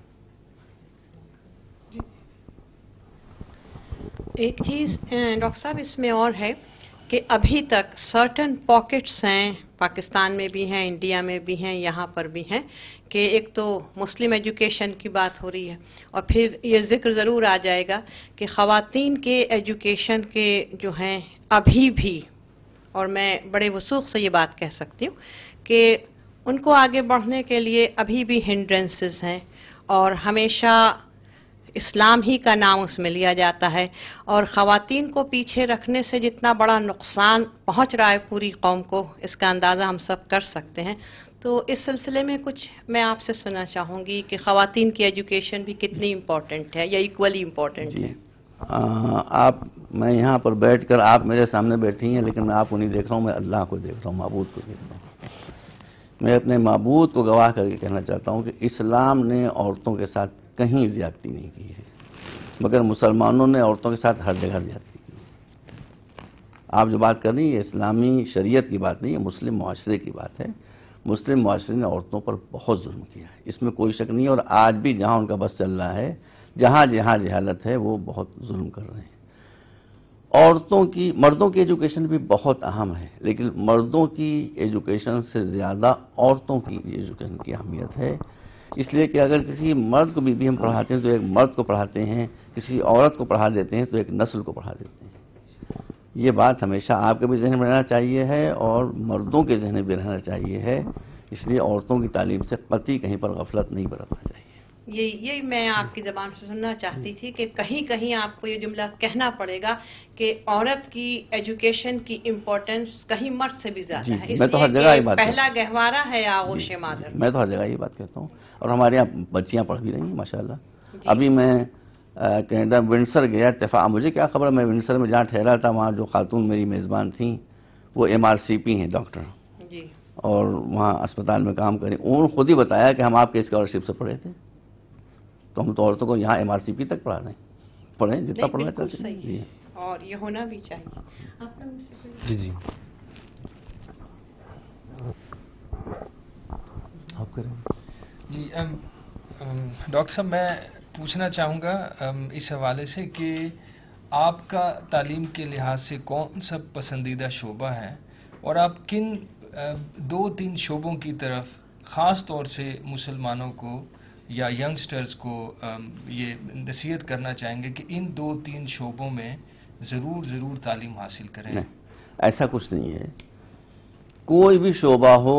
एक चीज़ डॉक्टर साहब इसमें और है कि अभी तक सर्टन पॉकेट्स हैं पाकिस्तान में भी हैं इंडिया में भी हैं यहाँ पर भी हैं कि एक तो मुस्लिम एजुकेशन की बात हो रही है और फिर ये ज़िक्र ज़रूर आ जाएगा कि ख़वान के एजुकेशन के जो हैं अभी भी और मैं बड़े वसूख से ये बात कह सकती हूँ कि उनको आगे बढ़ने के लिए अभी भी हिंड्रेंसेस हैं और हमेशा इस्लाम ही का नाम उसमें लिया जाता है और ख़वान को पीछे रखने से जितना बड़ा नुकसान पहुंच रहा है पूरी कौम को इसका अंदाज़ा हम सब कर सकते हैं तो इस सिलसिले में कुछ मैं आपसे सुनना चाहूँगी कि खातन की एजुकेशन भी कितनी इम्पोर्टेंट है या इक्वली इम्पोर्टेंट है आ, आप मैं यहाँ पर बैठ कर आप मेरे सामने बैठी हैं लेकिन मैं आपको नहीं देख रहा हूँ मैं अल्लाह को देख रहा हूँ महबूद को देख रहा हूँ मैं अपने मबूद को गवाह करके कहना चाहता हूँ कि इस्लाम ने औरतों के साथ कहीं ज्यादती नहीं की है मगर मुसलमानों ने औरतों के साथ हर जगह ज्यादती की आप जो बात कर रही हैं इस्लामी शरीयत की बात नहीं है मुस्लिम माशरे की बात है मुस्लिम माशरे ने औरतों पर बहुत जुल्म किया है इसमें कोई शक नहीं है और आज भी जहाँ उनका बस चल रहा है जहाँ जहाँ जहालत है वो बहुत जुल्म कर रहे हैं औरतों की मर्दों की एजुकेशन भी बहुत अहम है लेकिन मर्दों की एजुकेशन से ज़्यादा औरतों की एजुकेशन की अहमियत है इसलिए कि अगर किसी मर्द को बीबी हम पढ़ाते हैं तो एक मर्द को पढ़ाते हैं किसी औरत को पढ़ा देते हैं तो एक नस्ल को पढ़ा देते हैं ये बात हमेशा आपके भी जहन में रहना चाहिए है और मर्दों के जहन में भी रहना चाहिए है इसलिए औरतों की तालीम से पति कहीं पर गफलत नहीं बरतना चाहिए ये ये मैं आपकी ज़बान से सुनना चाहती थी कि कहीं कहीं आपको ये जुमला कहना पड़ेगा कि औरत की एजुकेशन की इम्पोर्टेंस कहीं मर्द से भी ज़्यादा है मैं तो हर जगह ये बात पहला गहवारा है आगोश माजर मैं तो हर जगह ये बात कहता हूँ और हमारे यहाँ बच्चियाँ पढ़ भी रही हैं माशा अभी मैं कनाडा विंडसर गया इतफा मुझे क्या खबर मैं विंडसर में जहाँ ठहरा था वहाँ जो खातून मेरी मेज़बान थी वो एम आर सी पी हैं डॉक्टर और वहाँ अस्पताल में काम करें उन्होंने खुद ही बताया कि हम आपके स्कॉलरशिप से पढ़े थे तो हम तो औरतों को यहाँ एम तक पढ़ा रहे हैं पढ़ें जितना पढ़ना चाहते हैं जी और ये होना भी चाहिए जी जी आप करें जी um, um, डॉक्टर साहब मैं पूछना चाहूँगा um, इस हवाले से कि आपका तालीम के लिहाज से कौन सा पसंदीदा शोबा है और आप किन दो तीन शोबों की तरफ ख़ास तौर से मुसलमानों को या यंगस्टर्स को um, ये नसीहत करना चाहेंगे कि इन दो तीन शोबों में ज़रूर ज़रूर तालीम हासिल करें ऐसा कुछ नहीं है कोई भी शोबा हो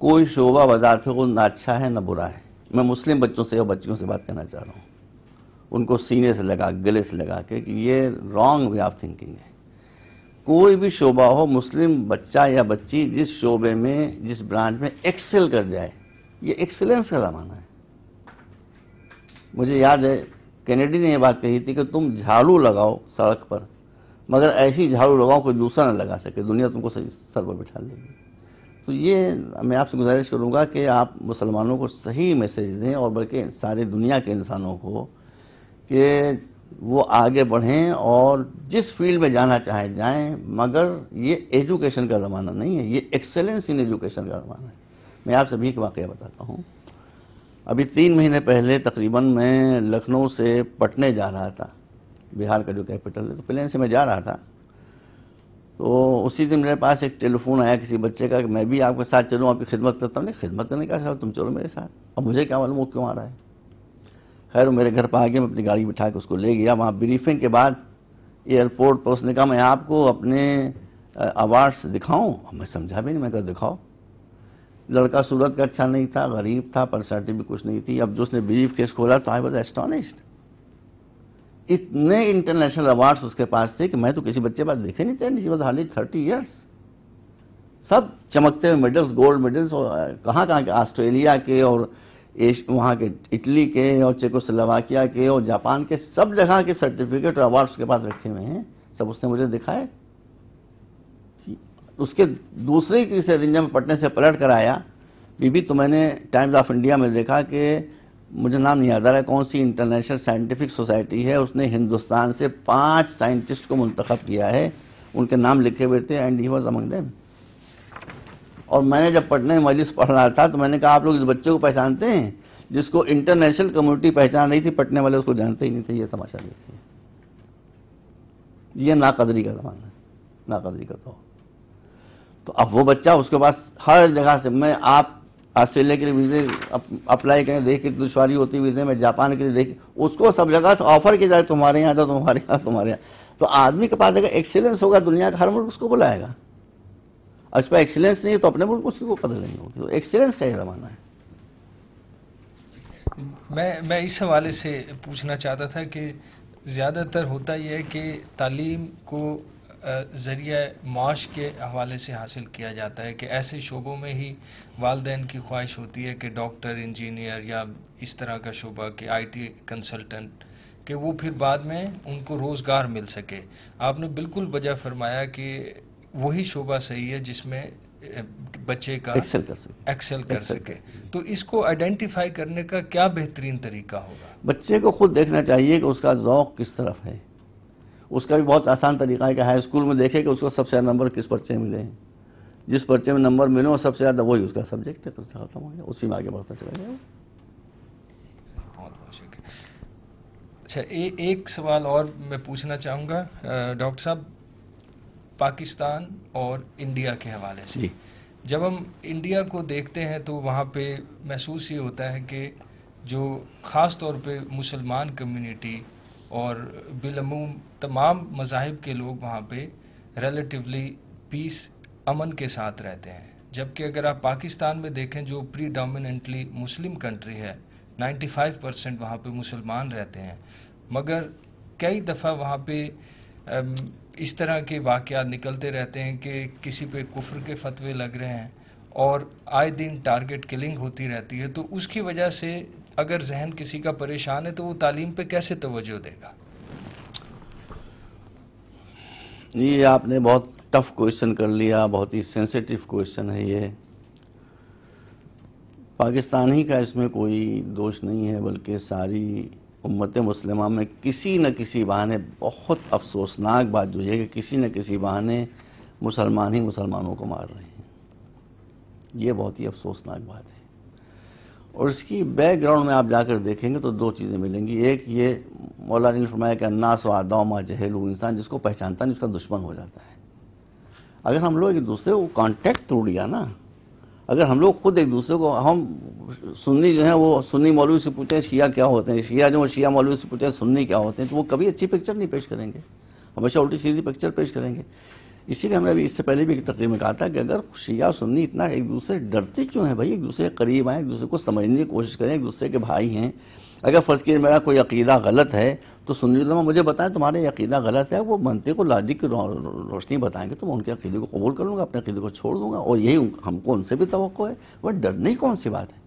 कोई शोबा वजारत को ना अच्छा है ना बुरा है मैं मुस्लिम बच्चों से और बच्चियों से बात करना चाह रहा हूँ उनको सीने से लगा गले से लगा के कि ये रॉन्ग वे ऑफ थिंकिंग है कोई भी शोबा हो मुस्लिम बच्चा या बच्ची जिस शोबे में जिस ब्रांच में एक्सेल कर जाए ये एक्सीलेंस का जमाना है मुझे याद है कैनेडी ने यह बात कही थी कि तुम झाड़ू लगाओ सड़क पर मगर ऐसी झाड़ू लगाओ कोई दूसरा ना लगा सके दुनिया तुमको सही सर पर बिठा लेगी तो ये मैं आपसे गुजारिश करूँगा कि आप मुसलमानों को सही मैसेज दें और बल्कि सारी दुनिया के इंसानों को कि वो आगे बढ़ें और जिस फील्ड में जाना चाहे जाएं मगर ये एजुकेशन का ज़माना नहीं है ये एक्सेलेंस इन एजुकेशन का ज़माना है मैं आप सभी एक वाक़ बताता हूँ अभी तीन महीने पहले तकरीबन मैं लखनऊ से पटने जा रहा था बिहार का जो कैपिटल है तो प्लेन से मैं जा रहा था तो उसी दिन मेरे पास एक टेलीफोन आया किसी बच्चे का कि मैं भी आपके साथ चलूँ आपकी खिदमत करता हूँ नहीं खिदमत करने का सर तुम चलो मेरे साथ अब मुझे क्या मालूम वो क्यों आ रहा है खैर मेरे घर पर आ गया मैं अपनी गाड़ी बिठा के उसको ले गया वहाँ ब्रीफिंग के बाद एयरपोर्ट पर उसने कहा मैं आपको अपने अवार्ड्स दिखाऊँ मैं समझा भी नहीं मैं कहा दिखाओ लड़का सूरत का अच्छा नहीं था गरीब था पर्सनैलिटी भी कुछ नहीं थी अब जो उसने बिलीफ केस खोला तो आई वॉज एस्टोनिस्ड इतने इंटरनेशनल अवार्ड उसके पास थे कि मैं तो किसी बच्चे पास देखे नहीं थे नहीं वॉज हार्डली थर्टी ईयर्स सब चमकते हुए मेडल्स गोल्ड मेडल्स और कहाँ कहाँ के ऑस्ट्रेलिया के और एश वहाँ के इटली के और चेकोस्लोवाकिया के और जापान के सब जगह के सर्टिफिकेट और अवार्ड्स के पास रखे हुए हैं सब उसने मुझे दिखाए उसके दूसरे की सरिंजा में पटने से पलट कर आया बीबी तो मैंने टाइम्स ऑफ इंडिया में देखा कि मुझे नाम नहीं याद आ रहा है कौन सी इंटरनेशनल साइंटिफिक सोसाइटी है उसने हिंदुस्तान से पांच साइंटिस्ट को मुंतखब किया है उनके नाम लिखे हुए थे and he was among them और मैंने जब पटने में मजलिस पढ़ रहा था तो मैंने कहा आप लोग इस बच्चे को पहचानते हैं जिसको इंटरनेशनल कम्युनिटी पहचान रही थी पटने वाले उसको जानते ही नहीं थे ये तमाशा देखते हैं ये नाकदरी का जमाना है नाकदरी का दौर तो अब वो बच्चा उसके पास हर जगह से मैं आप ऑस्ट्रेलिया के लिए वीज़े अप्लाई करें देख कितनी दुशारी होती वीज़े में जापान के लिए देख उसको सब जगह से ऑफर किया जाए तुम्हारे यहाँ तो तुम्हारे यहाँ तुम्हारे यहाँ तो आदमी के पास अगर एक्सीलेंस होगा दुनिया का हर मुल्क उसको बुलाएगा और पर एक्सीलेंस नहीं है तो अपने मुल्क उसको को कदर नहीं होगी तो एक्सीलेंस का ये ज़माना है मैं मैं इस हवाले से पूछना चाहता था कि ज़्यादातर होता यह है कि तालीम को ज़रिए माश के हवाले से हासिल किया जाता है कि ऐसे शोबों में ही वालदे की ख्वाहिश होती है कि डॉक्टर इंजीनियर या इस तरह का शोबा कि आईटी कंसल्टेंट कि वो फिर बाद में उनको रोज़गार मिल सके आपने बिल्कुल वजह फरमाया कि वही शोबा सही है जिसमें बच्चे का एक्सेल कर सके एक्सेल कर सके तो इसको आइडेंटिफाई करने का क्या बेहतरीन तरीका होगा बच्चे को खुद देखना चाहिए कि उसका ओक़ किस तरफ है उसका भी बहुत आसान तरीका है कि हाई स्कूल में देखे कि उसको सबसे ज़्यादा नंबर किस पर्चे में मिले हैं जिस पर्चे में नंबर मिले वो सबसे ज़्यादा वही उसका सब्जेक्ट है तो उससे खत्म हो गया उसी में आगे बढ़ता चला गया अच्छा एक सवाल और मैं पूछना चाहूँगा डॉक्टर साहब पाकिस्तान और इंडिया के हवाले से जब हम इंडिया को देखते हैं तो वहाँ पे महसूस ये होता है कि जो ख़ास तौर पे मुसलमान कम्युनिटी और बिलमूम तमाम मजाहब के लोग वहाँ पे रिलेटिवली पीस अमन के साथ रहते हैं जबकि अगर आप पाकिस्तान में देखें जो प्री डोमिनेंटली मुस्लिम कंट्री है 95 परसेंट वहाँ पर मुसलमान रहते हैं मगर कई दफ़ा वहाँ पे इस तरह के वाक़ निकलते रहते हैं कि किसी पे कुफर के फतवे लग रहे हैं और आए दिन टारगेट किलिंग होती रहती है तो उसकी वजह से अगर जहन किसी का परेशान है तो वो तालीम पे कैसे तवज्जो देगा ये आपने बहुत टफ क्वेश्चन कर लिया बहुत ही सेंसिटिव क्वेश्चन है ये पाकिस्तान ही का इसमें कोई दोष नहीं है बल्कि सारी उम्मत मुसलमा में किसी न किसी बहाने बहुत अफसोसनाक बात जो है कि किसी न किसी बहाने मुसलमान ही मुसलमानों को मार रहे हैं ये बहुत ही अफसोसनाक बात है और इसकी बैकग्राउंड में आप जाकर देखेंगे तो दो चीज़ें मिलेंगी एक ये मौलाना ने फरमाया कि अन्ना स्वादामा जहलू इंसान जिसको पहचानता नहीं उसका दुश्मन हो जाता है अगर हम लोग एक दूसरे को कांटेक्ट तोड़ गया ना अगर हम लोग खुद एक दूसरे को हम सुन्नी जो है वो सुन्नी मौलवी से पूछते हैं शिया क्या होते हैं शिया जो शिया मौलवी से पूछते हैं सुन्नी क्या होते हैं तो वो कभी अच्छी पिक्चर नहीं पेश करेंगे हमेशा उल्टी सीधी पिक्चर पेश करेंगे इसीलिए हमने अभी इससे पहले भी एक तकरीब में कहा था कि अगर शिया सुन्नी इतना एक दूसरे डरते क्यों हैं भाई एक दूसरे के करीब आएँ एक दूसरे को समझने की कोशिश करें एक दूसरे के भाई हैं अगर फ़र्ज़ किया मेरा कोई अकीदा गलत है तो उलमा मुझे बताएं तुम्हारे अकीदा गलत है वो मनते को लाजिक की रोशनी बताएंगे तो मैं उनके अकीदे को कबूल कर लूँगा अपने अकीदे को छोड़ दूंगा और यही हमको उनसे भी तो है वह डरने ही कौन सी बात है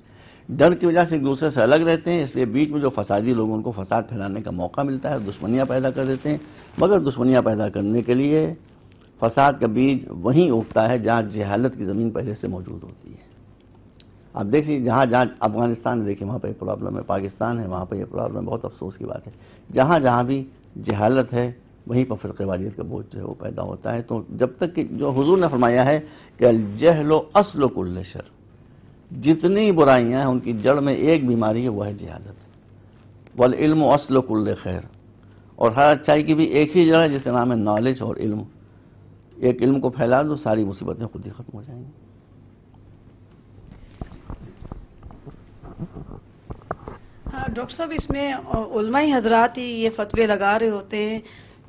डर की वजह से एक दूसरे से अलग रहते हैं इसलिए बीच में जो फसादी लोग उनको फसाद फैलाने का मौका मिलता है दुश्मनियाँ पैदा कर देते हैं मगर दुश्मनियाँ पैदा करने के लिए फसाद का बीज वहीं उगता है जहाँ जहालत की ज़मीन पहले से मौजूद होती है आप देख लीजिए जहाँ जहाँ अफगानिस्तान है देखिए वहाँ पर यह प्रॉब्लम है पाकिस्तान है वहाँ पर यह प्रॉब्लम है बहुत अफसोस की बात है जहाँ जहाँ भी जहालत है वहीं पर फ़िरवादियत का बोझ जो है वो पैदा होता है तो जब तक कि जो हुजूर ने फरमाया है कि जहलो असल शर जितनी बुराइयाँ हैं उनकी जड़ में एक बीमारी है वह है जहालत वल इल्म असल कुल्ले खैर और हर अच्छाई की भी एक ही जड़ है जिसका नाम है नॉलेज और इल्म एक इल्म को फैला दो सारी मुसीबतें खुद ही खत्म हो जाएंगी हाँ, डॉक्टर साहब इसमें उलमाई हजरात ही ये फतवे लगा रहे होते हैं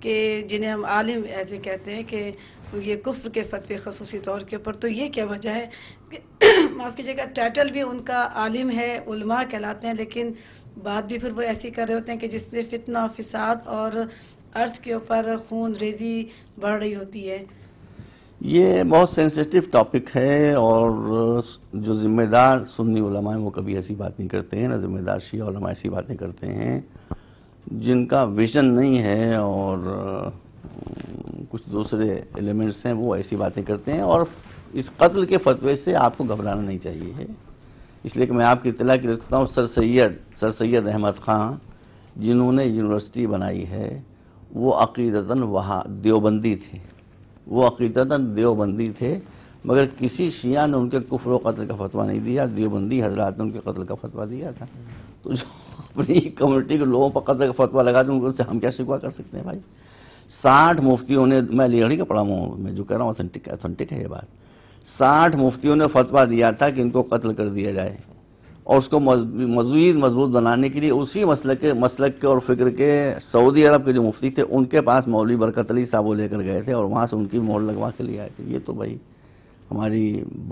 कि जिन्हें हम आलिम ऐसे कहते हैं कि ये कुफ्र के फतवे खसूसी तौर के ऊपर तो ये क्या वजह है माफ़ कीजिएगा टाइटल भी उनका आलिम है उलमा कहलाते हैं लेकिन बात भी फिर वो ऐसी कर रहे होते हैं कि जिससे फितना फिसाद और अर्ज़ के ऊपर खून रेजी बढ़ रही होती है ये बहुत सेंसिटिव टॉपिक है और uh, जो ज़िम्मेदार सुन्नी उलमा हैं वो कभी ऐसी बात नहीं करते हैं ना ज़िम्मेदार शी उलमा ऐसी बातें करते हैं जिनका विज़न नहीं है और uh, कुछ दूसरे एलिमेंट्स हैं वो ऐसी बातें करते हैं और इस कत्ल के फतवे से आपको घबराना नहीं चाहिए इसलिए कि मैं आपकी इतला की रखता हूँ सर सैद सर सैद अहमद ख़ान जिन्होंने यूनिवर्सिटी बनाई है वो अकीदता वहाँ देवबंदी थे वो अकीदता देवबंदी थे मगर किसी शिया ने उनके कुफर कत्ल का फतवा नहीं दिया देवबंदी हजरात ने उनके कत्ल का फतवा दिया था तो जो अपनी कम्युनिटी के लोगों पर कत्ल का फतवा लगा दें उनसे हम क्या शिकवा कर सकते हैं भाई साठ मुफ्तियों ने मैं लेखड़ी का पढ़ा हुआ मैं जो कह रहा हूँ ऑथेंटिक ऑथेंटिक है ये बात साठ मुफ्तियों ने फतवा दिया था कि इनको कत्ल कर दिया जाए और उसको मजीद मजबूत बनाने के लिए उसी मसल के मसलक के और फिक्र के सऊदी अरब के जो मुफ्ती थे उनके पास मौलवी बरकत अली साहब वो लेकर गए थे और वहाँ से उनकी मोहर लगवा के लिए आए थे ये तो भाई हमारी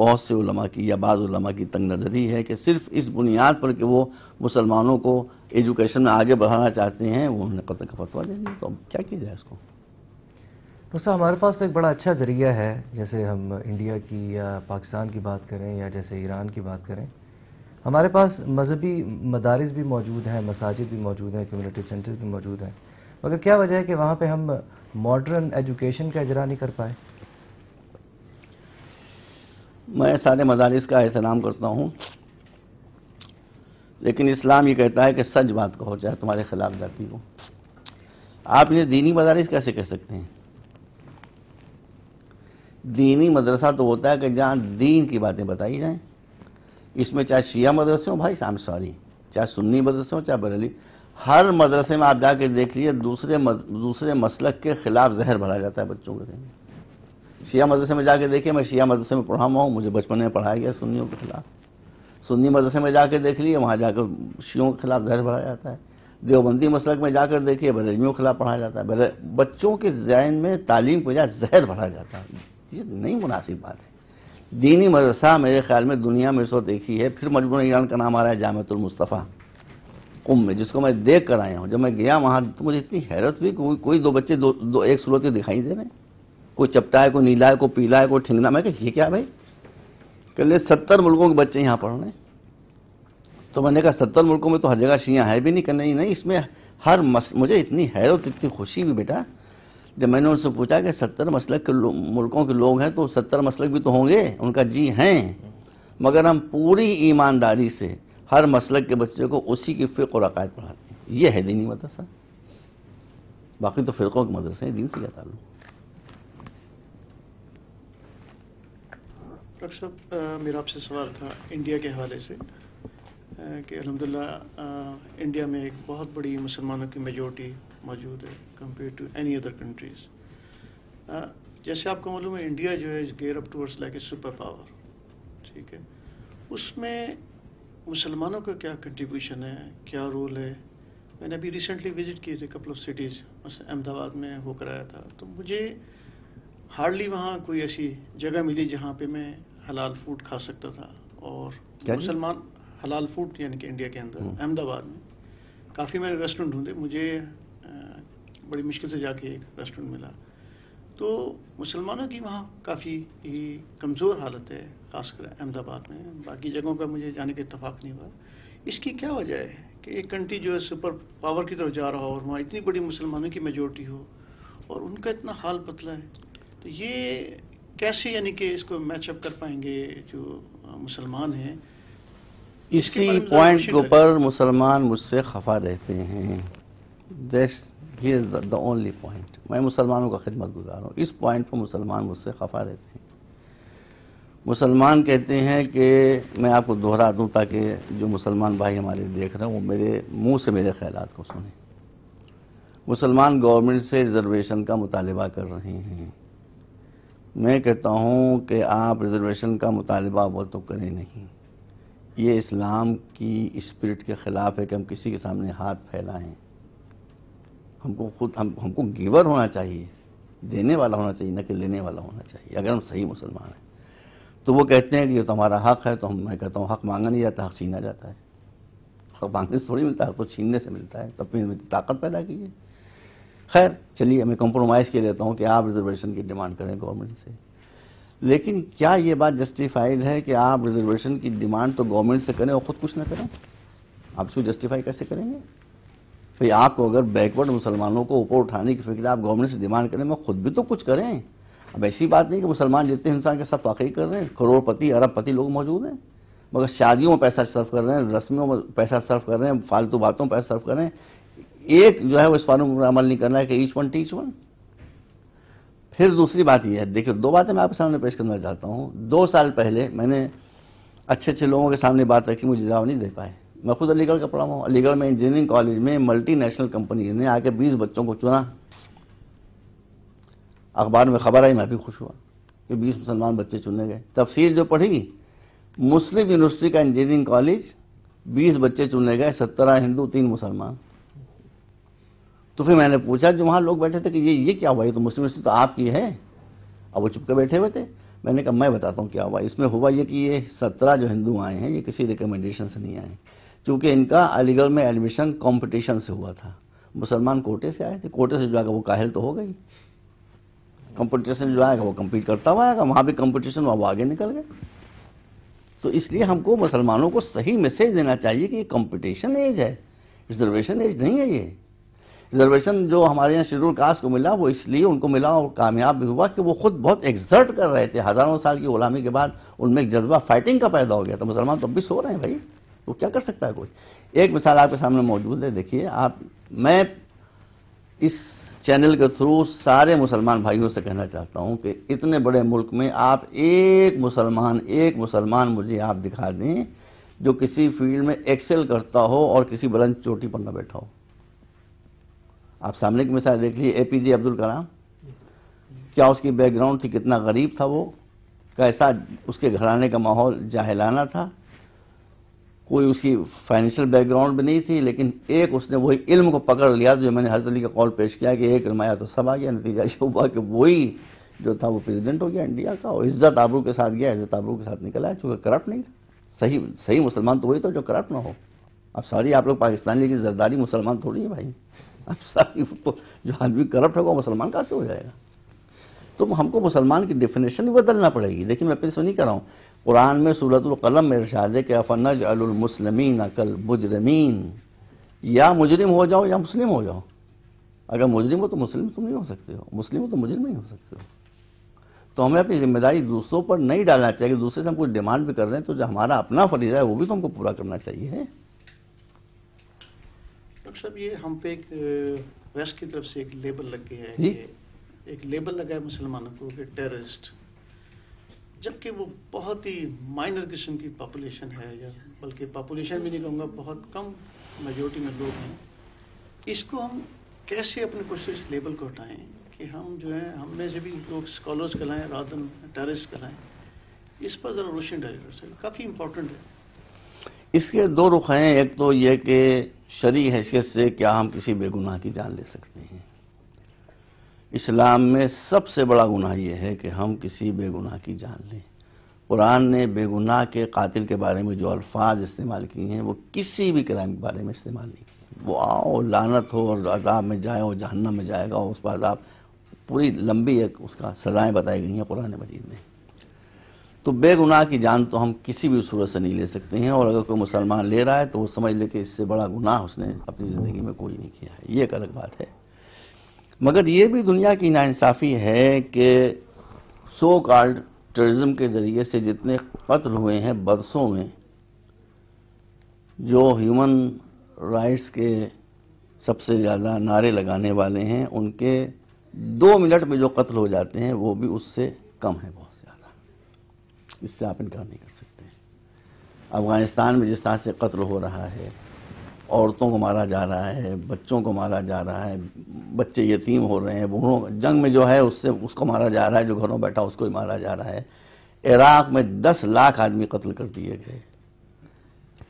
बहुत से उलमा की या बाज़ उलमा की तंग नज़री है कि सिर्फ इस बुनियाद पर कि वो मुसलमानों को एजुकेशन में आगे बढ़ाना चाहते हैं वो उन्होंने कतल का फतवा दे दिया तो अब क्या किया जाए इसको वैसा तो हमारे पास एक बड़ा अच्छा ज़रिया है जैसे हम इंडिया की या पाकिस्तान की बात करें या जैसे ईरान की बात करें हमारे पास मजहबी मदारस भी मौजूद हैं मसाजिद भी मौजूद हैं कम्युनिटी सेंटर भी मौजूद हैं मगर क्या वजह है कि वहाँ पर हम मॉडर्न एजुकेशन का इजरा नहीं कर पाए मैं सारे मदारस का एहतराम करता हूँ लेकिन इस्लाम ये कहता है कि सच बात कहो चाहे तुम्हारे खिलाफ जाती हो आप ये दीनी मदारस कैसे कह सकते हैं दीनी मदरसा तो होता है कि जहाँ दीन की बातें बताई जाएं इसमें चाहे शिया मदरसे हो भाई आई सॉरी चाहे सुन्नी मदरसे हो चाहे बरेली हर मदरसे में आप जाके देख लीजिए दूसरे मद, दूसरे मसलक के खिलाफ जहर भरा जाता है बच्चों के दिन शिया मदरसे में जाके देखिए मैं शिया मदरसे में पढ़ा हुआ हूँ मुझे बचपन में पढ़ाया गया सुन्नियों के खिलाफ सुन्नी मदरसे में जाके देख लीजिए वहाँ जाकर शियों के खिलाफ जहर भरा जाता है देवबंदी मसलक में जाकर देखिए बरेलियों के खिलाफ पढ़ाया जाता है बच्चों के जहन में तालीम को जहर भरा जाता है ये नहीं मुनासिब बात है दीनी मदरसा मेरे ख्याल में दुनिया में इस वक्त एक ही है फिर मजमून ईरान का नाम आ रहा है जामतुलमुस्तफ़ा कुम में जिसको मैं देख कर आया हूँ जब मैं गया वहाँ तो मुझे इतनी हैरत हुई कोई कोई दो बच्चे दो, दो एक सूरत दिखाई दे रहे कोई चपटा है कोई नीला है कोई पीला है कोई ठिंगना मैं कहा ये क्या भाई कल सत्तर मुल्कों के बच्चे यहाँ पढ़ रहे तो मैंने कहा सत्तर मुल्कों में तो हर जगह शियाँ है भी नहीं कहीं नहीं, नहीं इसमें हर मस मुझे इतनी हैरत इतनी खुशी भी बेटा जब मैंने उनसे पूछा कि सत्तर मसलक के मुल्कों के लोग हैं तो सत्तर मसलक भी तो होंगे उनका जी हैं मगर हम पूरी ईमानदारी से हर मसलक के बच्चे को उसी की फ़िक्र और अकायद पढ़ाते हैं ये है दीनी मदरसा बाकी तो फ़िरक़ों के मदरसे हैं दीन से क्या तालु डॉक्टर साहब मेरा आपसे सवाल था इंडिया के हवाले से कि अलहमदिल्ला इंडिया में एक बहुत बड़ी मुसलमानों की मेजोरिटी मौजूद है compare to any other countries जैसे आपको मालूम है इंडिया जो है is gear up towards like a super power ठीक है उसमें मुसलमानों का क्या कंट्रीब्यूशन है क्या रोल है मैंने अभी रिसेंटली विज़िट किए थे कपल ऑफ सिटीज़ अहमदाबाद में होकर आया था तो मुझे हार्डली वहाँ कोई ऐसी जगह मिली जहाँ पे मैं हलाल फूड खा सकता था और मुसलमान हलाल फूड यानी कि इंडिया के अंदर हम्म। अहमदाबाद में काफ़ी मैंने रेस्टोरेंट ढूंढे मुझे बड़ी मुश्किल से जाके एक रेस्टोरेंट मिला तो मुसलमानों की वहाँ काफ़ी ही कमज़ोर हालत है ख़ासकर अहमदाबाद में बाकी जगहों का मुझे जाने का इतफाक़ नहीं हुआ इसकी क्या वजह है कि एक कंट्री जो है सुपर पावर की तरफ जा रहा हो और वहाँ इतनी बड़ी मुसलमानों की मेजोरिटी हो और उनका इतना हाल पतला है तो ये कैसे यानी कि इसको मैचअप कर पाएंगे जो मुसलमान हैं इसी पॉइंट के ऊपर मुसलमान मुझसे खफा रहते हैं that's he is the only point मैं मुसलमानों का खिदमत गुजार हूँ इस पॉइंट पर मुसलमान मुझसे खफा रहते हैं मुसलमान कहते हैं कि मैं आपको दोहरा दूं ताकि जो मुसलमान भाई हमारे देख रहे हैं वो मेरे मुंह से मेरे ख्याल को सुने मुसलमान गवर्नमेंट से रिजर्वेशन का मुतालबा कर रहे हैं मैं कहता हूँ कि आप रिजर्वेशन का मुतालबा वो तो करें नहीं ये इस्लाम की स्पिरिट के ख़िलाफ़ है कि हम किसी के सामने हाथ फैलाएं हमको खुद हम हमको गिवर होना चाहिए देने वाला होना चाहिए न कि लेने वाला होना चाहिए अगर हम सही मुसलमान हैं तो वो कहते हैं कि ये तो हमारा हक है तो हम मैं कहता हूँ हक मांगा नहीं जाता हक छीना जाता है हक मांगने से थोड़ी मिलता है तो छीनने से मिलता है तब फिर ताकत पैदा की है खैर चलिए मैं कॉम्प्रोमाइज़ के लेता हूँ कि आप रिजर्वेशन की डिमांड करें गवर्नमेंट से लेकिन क्या ये बात जस्टिफाइड है कि आप रिजर्वेशन की डिमांड तो गवर्नमेंट से करें और ख़ुद कुछ ना करें आप इसको जस्टिफाई कैसे करेंगे फिर आपको अगर बैकवर्ड मुसलमानों को ऊपर उठाने की फिक्र आप गवर्नमेंट से डिमांड करें मैं खुद भी तो कुछ करें अब ऐसी बात नहीं कि मुसलमान जितने इंसान के सब वाकई कर रहे हैं करोड़पति अरबपति लोग मौजूद हैं मगर शादियों में पैसा सर्व कर रहे हैं रस्मों में पैसा सर्व कर रहे हैं फालतू बातों में पैसा सर्व कर रहे हैं एक जो है वो इस कानून पर अमल नहीं करना है कि ईच वन टीच वन फिर दूसरी बात यह है देखिए दो बातें मैं आपके सामने पेश करना चाहता हूँ दो साल पहले मैंने अच्छे अच्छे लोगों के सामने बात रखी मुझे जवाब नहीं दे पाए मैं खुद अलीगढ़ का पढ़ा हुआ अलीगढ़ में इंजीनियरिंग कॉलेज में मल्टीनेशनल कंपनीज ने आके 20 बच्चों को चुना अखबार में खबर आई मैं भी खुश हुआ कि 20 मुसलमान बच्चे चुने गए तफसील जो पढ़ी मुस्लिम यूनिवर्सिटी का इंजीनियरिंग कॉलेज 20 बच्चे चुने गए सत्रह हिंदू तीन मुसलमान तो फिर मैंने पूछा जो वहाँ लोग बैठे थे कि ये ये क्या हुआ ये तो मुस्लिम यूनिवर्सिटी तो आपकी है अब वो चुपके बैठे हुए थे मैंने कहा मैं बताता हूँ क्या हुआ इसमें हुआ ये कि ये सत्रह जो हिंदू आए हैं ये किसी रिकमेंडेशन से नहीं आए चूँकि इनका अलीगढ़ में एडमिशन कंपटीशन से हुआ था मुसलमान कोटे से आए थे कोटे से जो आएगा वो काहल तो हो गई कंपटीशन जो आएगा वो कम्पीट करता हुआ आएगा वहाँ भी कंपटीशन वहाँ आगे निकल गए तो इसलिए हमको मुसलमानों को सही मैसेज देना चाहिए कि ये कंपटीशन एज है रिजर्वेशन एज नहीं है ये रिजर्वेशन जो हमारे यहाँ शेड्यूल कास्ट को मिला वो इसलिए उनको मिला और कामयाब भी हुआ कि वो खुद बहुत एग्जर्ट कर रहे थे हज़ारों साल की गुलामी के बाद उनमें एक जज्बा फाइटिंग का पैदा हो गया था तो मुसलमान तब तो भी सो रहे हैं भाई वो तो क्या कर सकता है कोई एक मिसाल आपके सामने मौजूद है देखिए आप मैं इस चैनल के थ्रू सारे मुसलमान भाइयों से कहना चाहता हूँ कि इतने बड़े मुल्क में आप एक मुसलमान एक मुसलमान मुझे आप दिखा दें जो किसी फील्ड में एक्सेल करता हो और किसी बुलंद चोटी पर ना बैठा हो आप सामने की मिसाल देख लीजिए ए पी जे अब्दुल कलाम क्या उसकी बैकग्राउंड थी कितना गरीब था वो कैसा उसके घराने का माहौल जाहलाना था कोई उसकी फाइनेंशियल बैकग्राउंड भी नहीं थी लेकिन एक उसने वही इल्म को पकड़ लिया जो मैंने हजरत अली का कॉल पेश किया कि एक रमाया तो सब आ गया नतीजा ये हुआ कि वही जो था वो प्रेसिडेंट हो गया इंडिया का और इज्जत आबरू के साथ गया इज्जत आबरू के साथ निकला है चूँकि करप्ट नहीं था सही सही मुसलमान तो वही तो जो करप्ट ना हो अब सारी आप लोग पाकिस्तानी की जरदारी मुसलमान थोड़ी है भाई अब सारी तो जो आदमी करप्ट होगा मुसलमान कहाँ से हो जाएगा तो हमको मुसलमान की डेफिनेशन बदलना पड़ेगी देखिए मैं अपने से नहीं कर रहा हूँ कुरान में सूरतलम में इर्शाद के अफनज फ़नज अकल मुजरमीन या मुजरिम हो जाओ या मुस्लिम हो जाओ अगर मुजरिम हो तो मुस्लिम तुम नहीं हो सकते हो मुस्लिम हो तो मुजरिम नहीं हो सकते हो तो हमें अपनी जिम्मेदारी दूसरों पर नहीं डालना चाहिए दूसरे से हम कुछ डिमांड भी कर रहे हैं तो जो हमारा अपना फरीजा है वो भी तो हमको पूरा करना चाहिए डॉक्टर साहब ये हम पे एक वेस्ट की तरफ से एक लेबल लग गया है एक लेबल लगा है मुसलमानों को कि टेररिस्ट जबकि वो बहुत ही माइनर किस्म की पॉपुलेशन है या बल्कि पॉपुलेशन भी नहीं कहूँगा बहुत कम मेजोरिटी में लोग हैं इसको हम कैसे अपने कोशिश लेवल को हटाएं कि हम जो है हम में से भी लोग स्कॉलर्स कहलाएँ राधन टेररिस्ट कहलाएं इस पर ज़रा रोशन डालेगा से काफ़ी इम्पोर्टेंट है इसके दो रुख हैं एक तो यह कि शरी हैसियत से क्या हम किसी बेगुनाह की जान ले सकते हैं इस्लाम में सबसे बड़ा गुनाह यह है कि हम किसी बेगुनाह की जान लें कुरान ने बेगुनाह के कातिल के बारे में जो अल्फाज इस्तेमाल किए हैं वो किसी भी क्राइम के बारे में इस्तेमाल नहीं किए वो आओ लानत हो और अजाब में जाए और जहन्नम में जाएगा और उस पर अजाब पूरी लंबी एक उसका सज़ाएँ बताई गई हैं कुरान मजीद में तो बेगुनाह की जान तो हम किसी भी सूरत से नहीं ले सकते हैं और अगर कोई मुसलमान ले रहा है तो वो समझ ले कि इससे बड़ा गुनाह उसने अपनी ज़िंदगी में कोई नहीं किया है ये एक अलग बात है मगर ये भी दुनिया की नाानसाफ़ी है कि सो कॉल्ड टूरिज़म के ज़रिए से जितने कत्ल हुए हैं बरसों में जो ह्यूमन राइट्स के सबसे ज़्यादा नारे लगाने वाले हैं उनके दो मिनट में जो कत्ल हो जाते हैं वो भी उससे कम है बहुत ज़्यादा इससे आप इनकार नहीं कर सकते अफ़गानिस्तान में जिस तरह से कत्ल हो रहा है औरतों को मारा जा रहा है बच्चों को मारा जा रहा है बच्चे यतीम हो रहे हैं बूढ़ों जंग में जो है उससे उसको मारा जा रहा है जो घरों बैठा उसको ही मारा जा रहा है इराक़ में दस लाख आदमी कत्ल कर दिए गए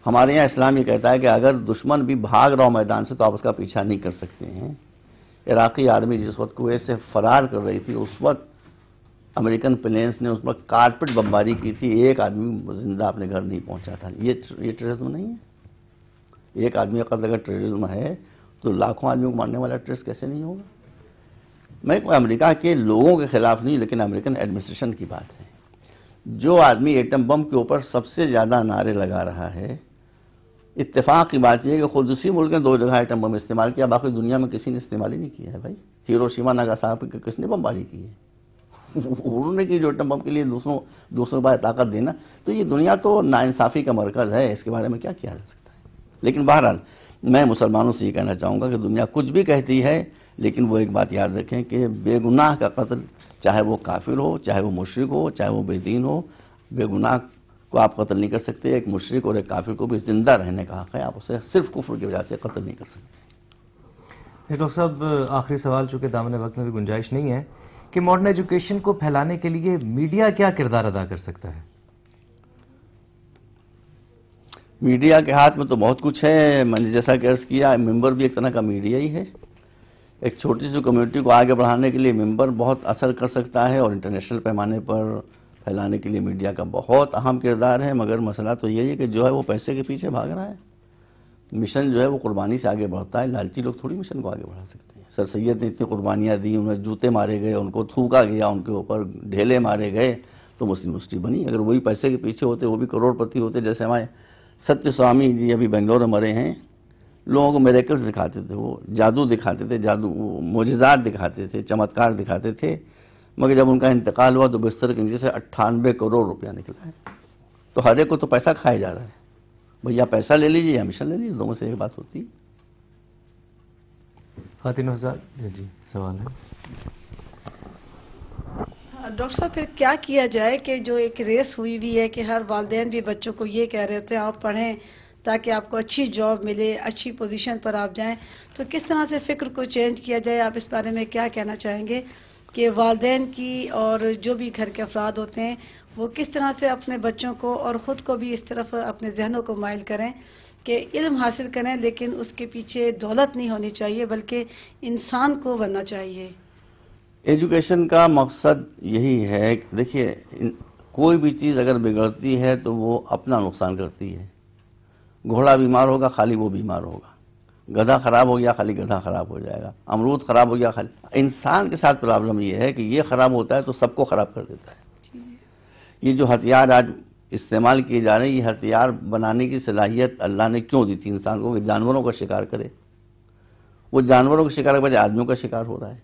हमारे यहाँ इस्लाम ये कहता है कि अगर दुश्मन भी भाग रहा हो मैदान से तो आप उसका पीछा नहीं कर सकते हैं इराक़ी आर्मी जिस वक्त कुएं से फरार कर रही थी उस वक्त अमेरिकन प्लेन्स ने उस पर कारपेट बमबारी की थी एक आदमी जिंदा अपने घर नहीं पहुंचा था ये ये टेररिज्म तो नहीं है एक आदमी का अगर टेररिज्म है तो लाखों आदमियों को मारने वाला टेरिस्ट कैसे नहीं होगा मैं अमेरिका के लोगों के खिलाफ नहीं लेकिन अमेरिकन एडमिनिस्ट्रेशन की बात है जो आदमी एटम बम के ऊपर सबसे ज़्यादा नारे लगा रहा है इत्तेफाक की बात यह कि खुद उसी मुल्क ने दो जगह एटम बम इस्तेमाल किया बाकी दुनिया में किसी ने इस्तेमाल ही नहीं किया है भाई नागा साहब की किसने बमबारी की है उन्होंने की जो एटम बम के लिए दूसरों दूसरों के बाद ताकत देना तो ये दुनिया तो नाइंसाफ़ी का मरकज़ है इसके बारे में क्या किया जा सकता लेकिन बहरहाल मैं मुसलमानों से ये कहना चाहूँगा कि दुनिया कुछ भी कहती है लेकिन वो एक बात याद रखें कि बेगुनाह का कत्ल चाहे वो काफिर हो चाहे वो मुशरक हो चाहे वो बेदीन हो बेगुनाह को आप कत्ल नहीं कर सकते एक मुशरक और एक काफिर को भी ज़िंदा रहने का हक़ है आप उसे सिर्फ कुफर की वजह से कत्ल नहीं कर सकते फिर डॉक्टर साहब आखिरी सवाल चूँकि दामन वक्त में भी गुंजाइश नहीं है कि मॉडर्न एजुकेशन को फैलाने के लिए मीडिया क्या किरदार अदा कर सकता है मीडिया के हाथ में तो बहुत कुछ है मैंने जैसा कि अर्ज किया मेंबर भी एक तरह का मीडिया ही है एक छोटी सी कम्युनिटी को आगे बढ़ाने के लिए मेंबर बहुत असर कर सकता है और इंटरनेशनल पैमाने पर फैलाने के लिए मीडिया का बहुत अहम किरदार है मगर मसला तो यही है कि जो है वो पैसे के पीछे भाग रहा है मिशन जो है वो कुर्बानी से आगे बढ़ता है लालची लोग थोड़ी मिशन को आगे बढ़ा सकते हैं सर सैयद ने इतनी कुर्बानियाँ दी उन्हें जूते मारे गए उनको थूका गया उनके ऊपर ढेले मारे गए तो मुस्लिम यूनिवर्सिटी बनी अगर वही पैसे के पीछे होते वो भी करोड़पति होते जैसे हमारे सत्य स्वामी जी अभी बेंगलोर में मरे हैं लोगों को मेरेकल्स दिखाते थे वो जादू दिखाते थे जादू वो मोजात दिखाते थे चमत्कार दिखाते थे मगर जब उनका इंतकाल हुआ तो बिस्तर के नीचे से अट्ठानबे करोड़ रुपया निकला है तो हर एक को तो पैसा खाया जा रहा है भैया पैसा ले लीजिए या मिशन ले लीजिए दोनों से एक बात होती है फातिन जी सवाल है डॉक्टर साहब फिर क्या किया जाए कि जो एक रेस हुई हुई है कि हर वालदेन भी बच्चों को ये कह रहे होते हैं आप पढ़ें ताकि आपको अच्छी जॉब मिले अच्छी पोजीशन पर आप जाएं तो किस तरह से फ़िक्र को चेंज किया जाए आप इस बारे में क्या कहना चाहेंगे कि वालदेन की और जो भी घर के अफराद होते हैं वो किस तरह से अपने बच्चों को और ख़ुद को भी इस तरफ अपने जहनों को मायल करें कि इल्म हासिल करें लेकिन उसके पीछे दौलत नहीं होनी चाहिए बल्कि इंसान को बनना चाहिए एजुकेशन का मकसद यही है कि देखिए कोई भी चीज़ अगर बिगड़ती है तो वो अपना नुकसान करती है घोड़ा बीमार होगा खाली वो बीमार होगा गधा ख़राब हो गया खाली गधा ख़राब हो जाएगा अमरूद ख़राब हो गया खाली इंसान के साथ प्रॉब्लम ये है कि ये ख़राब होता है तो सबको ख़राब कर देता है ये जो हथियार आज इस्तेमाल किए जा रहे हैं ये हथियार बनाने की सलाहियत अल्लाह ने क्यों दी थी इंसान को कि जानवरों का शिकार करे वो जानवरों का शिकार के बजाय आदमियों का शिकार हो रहा है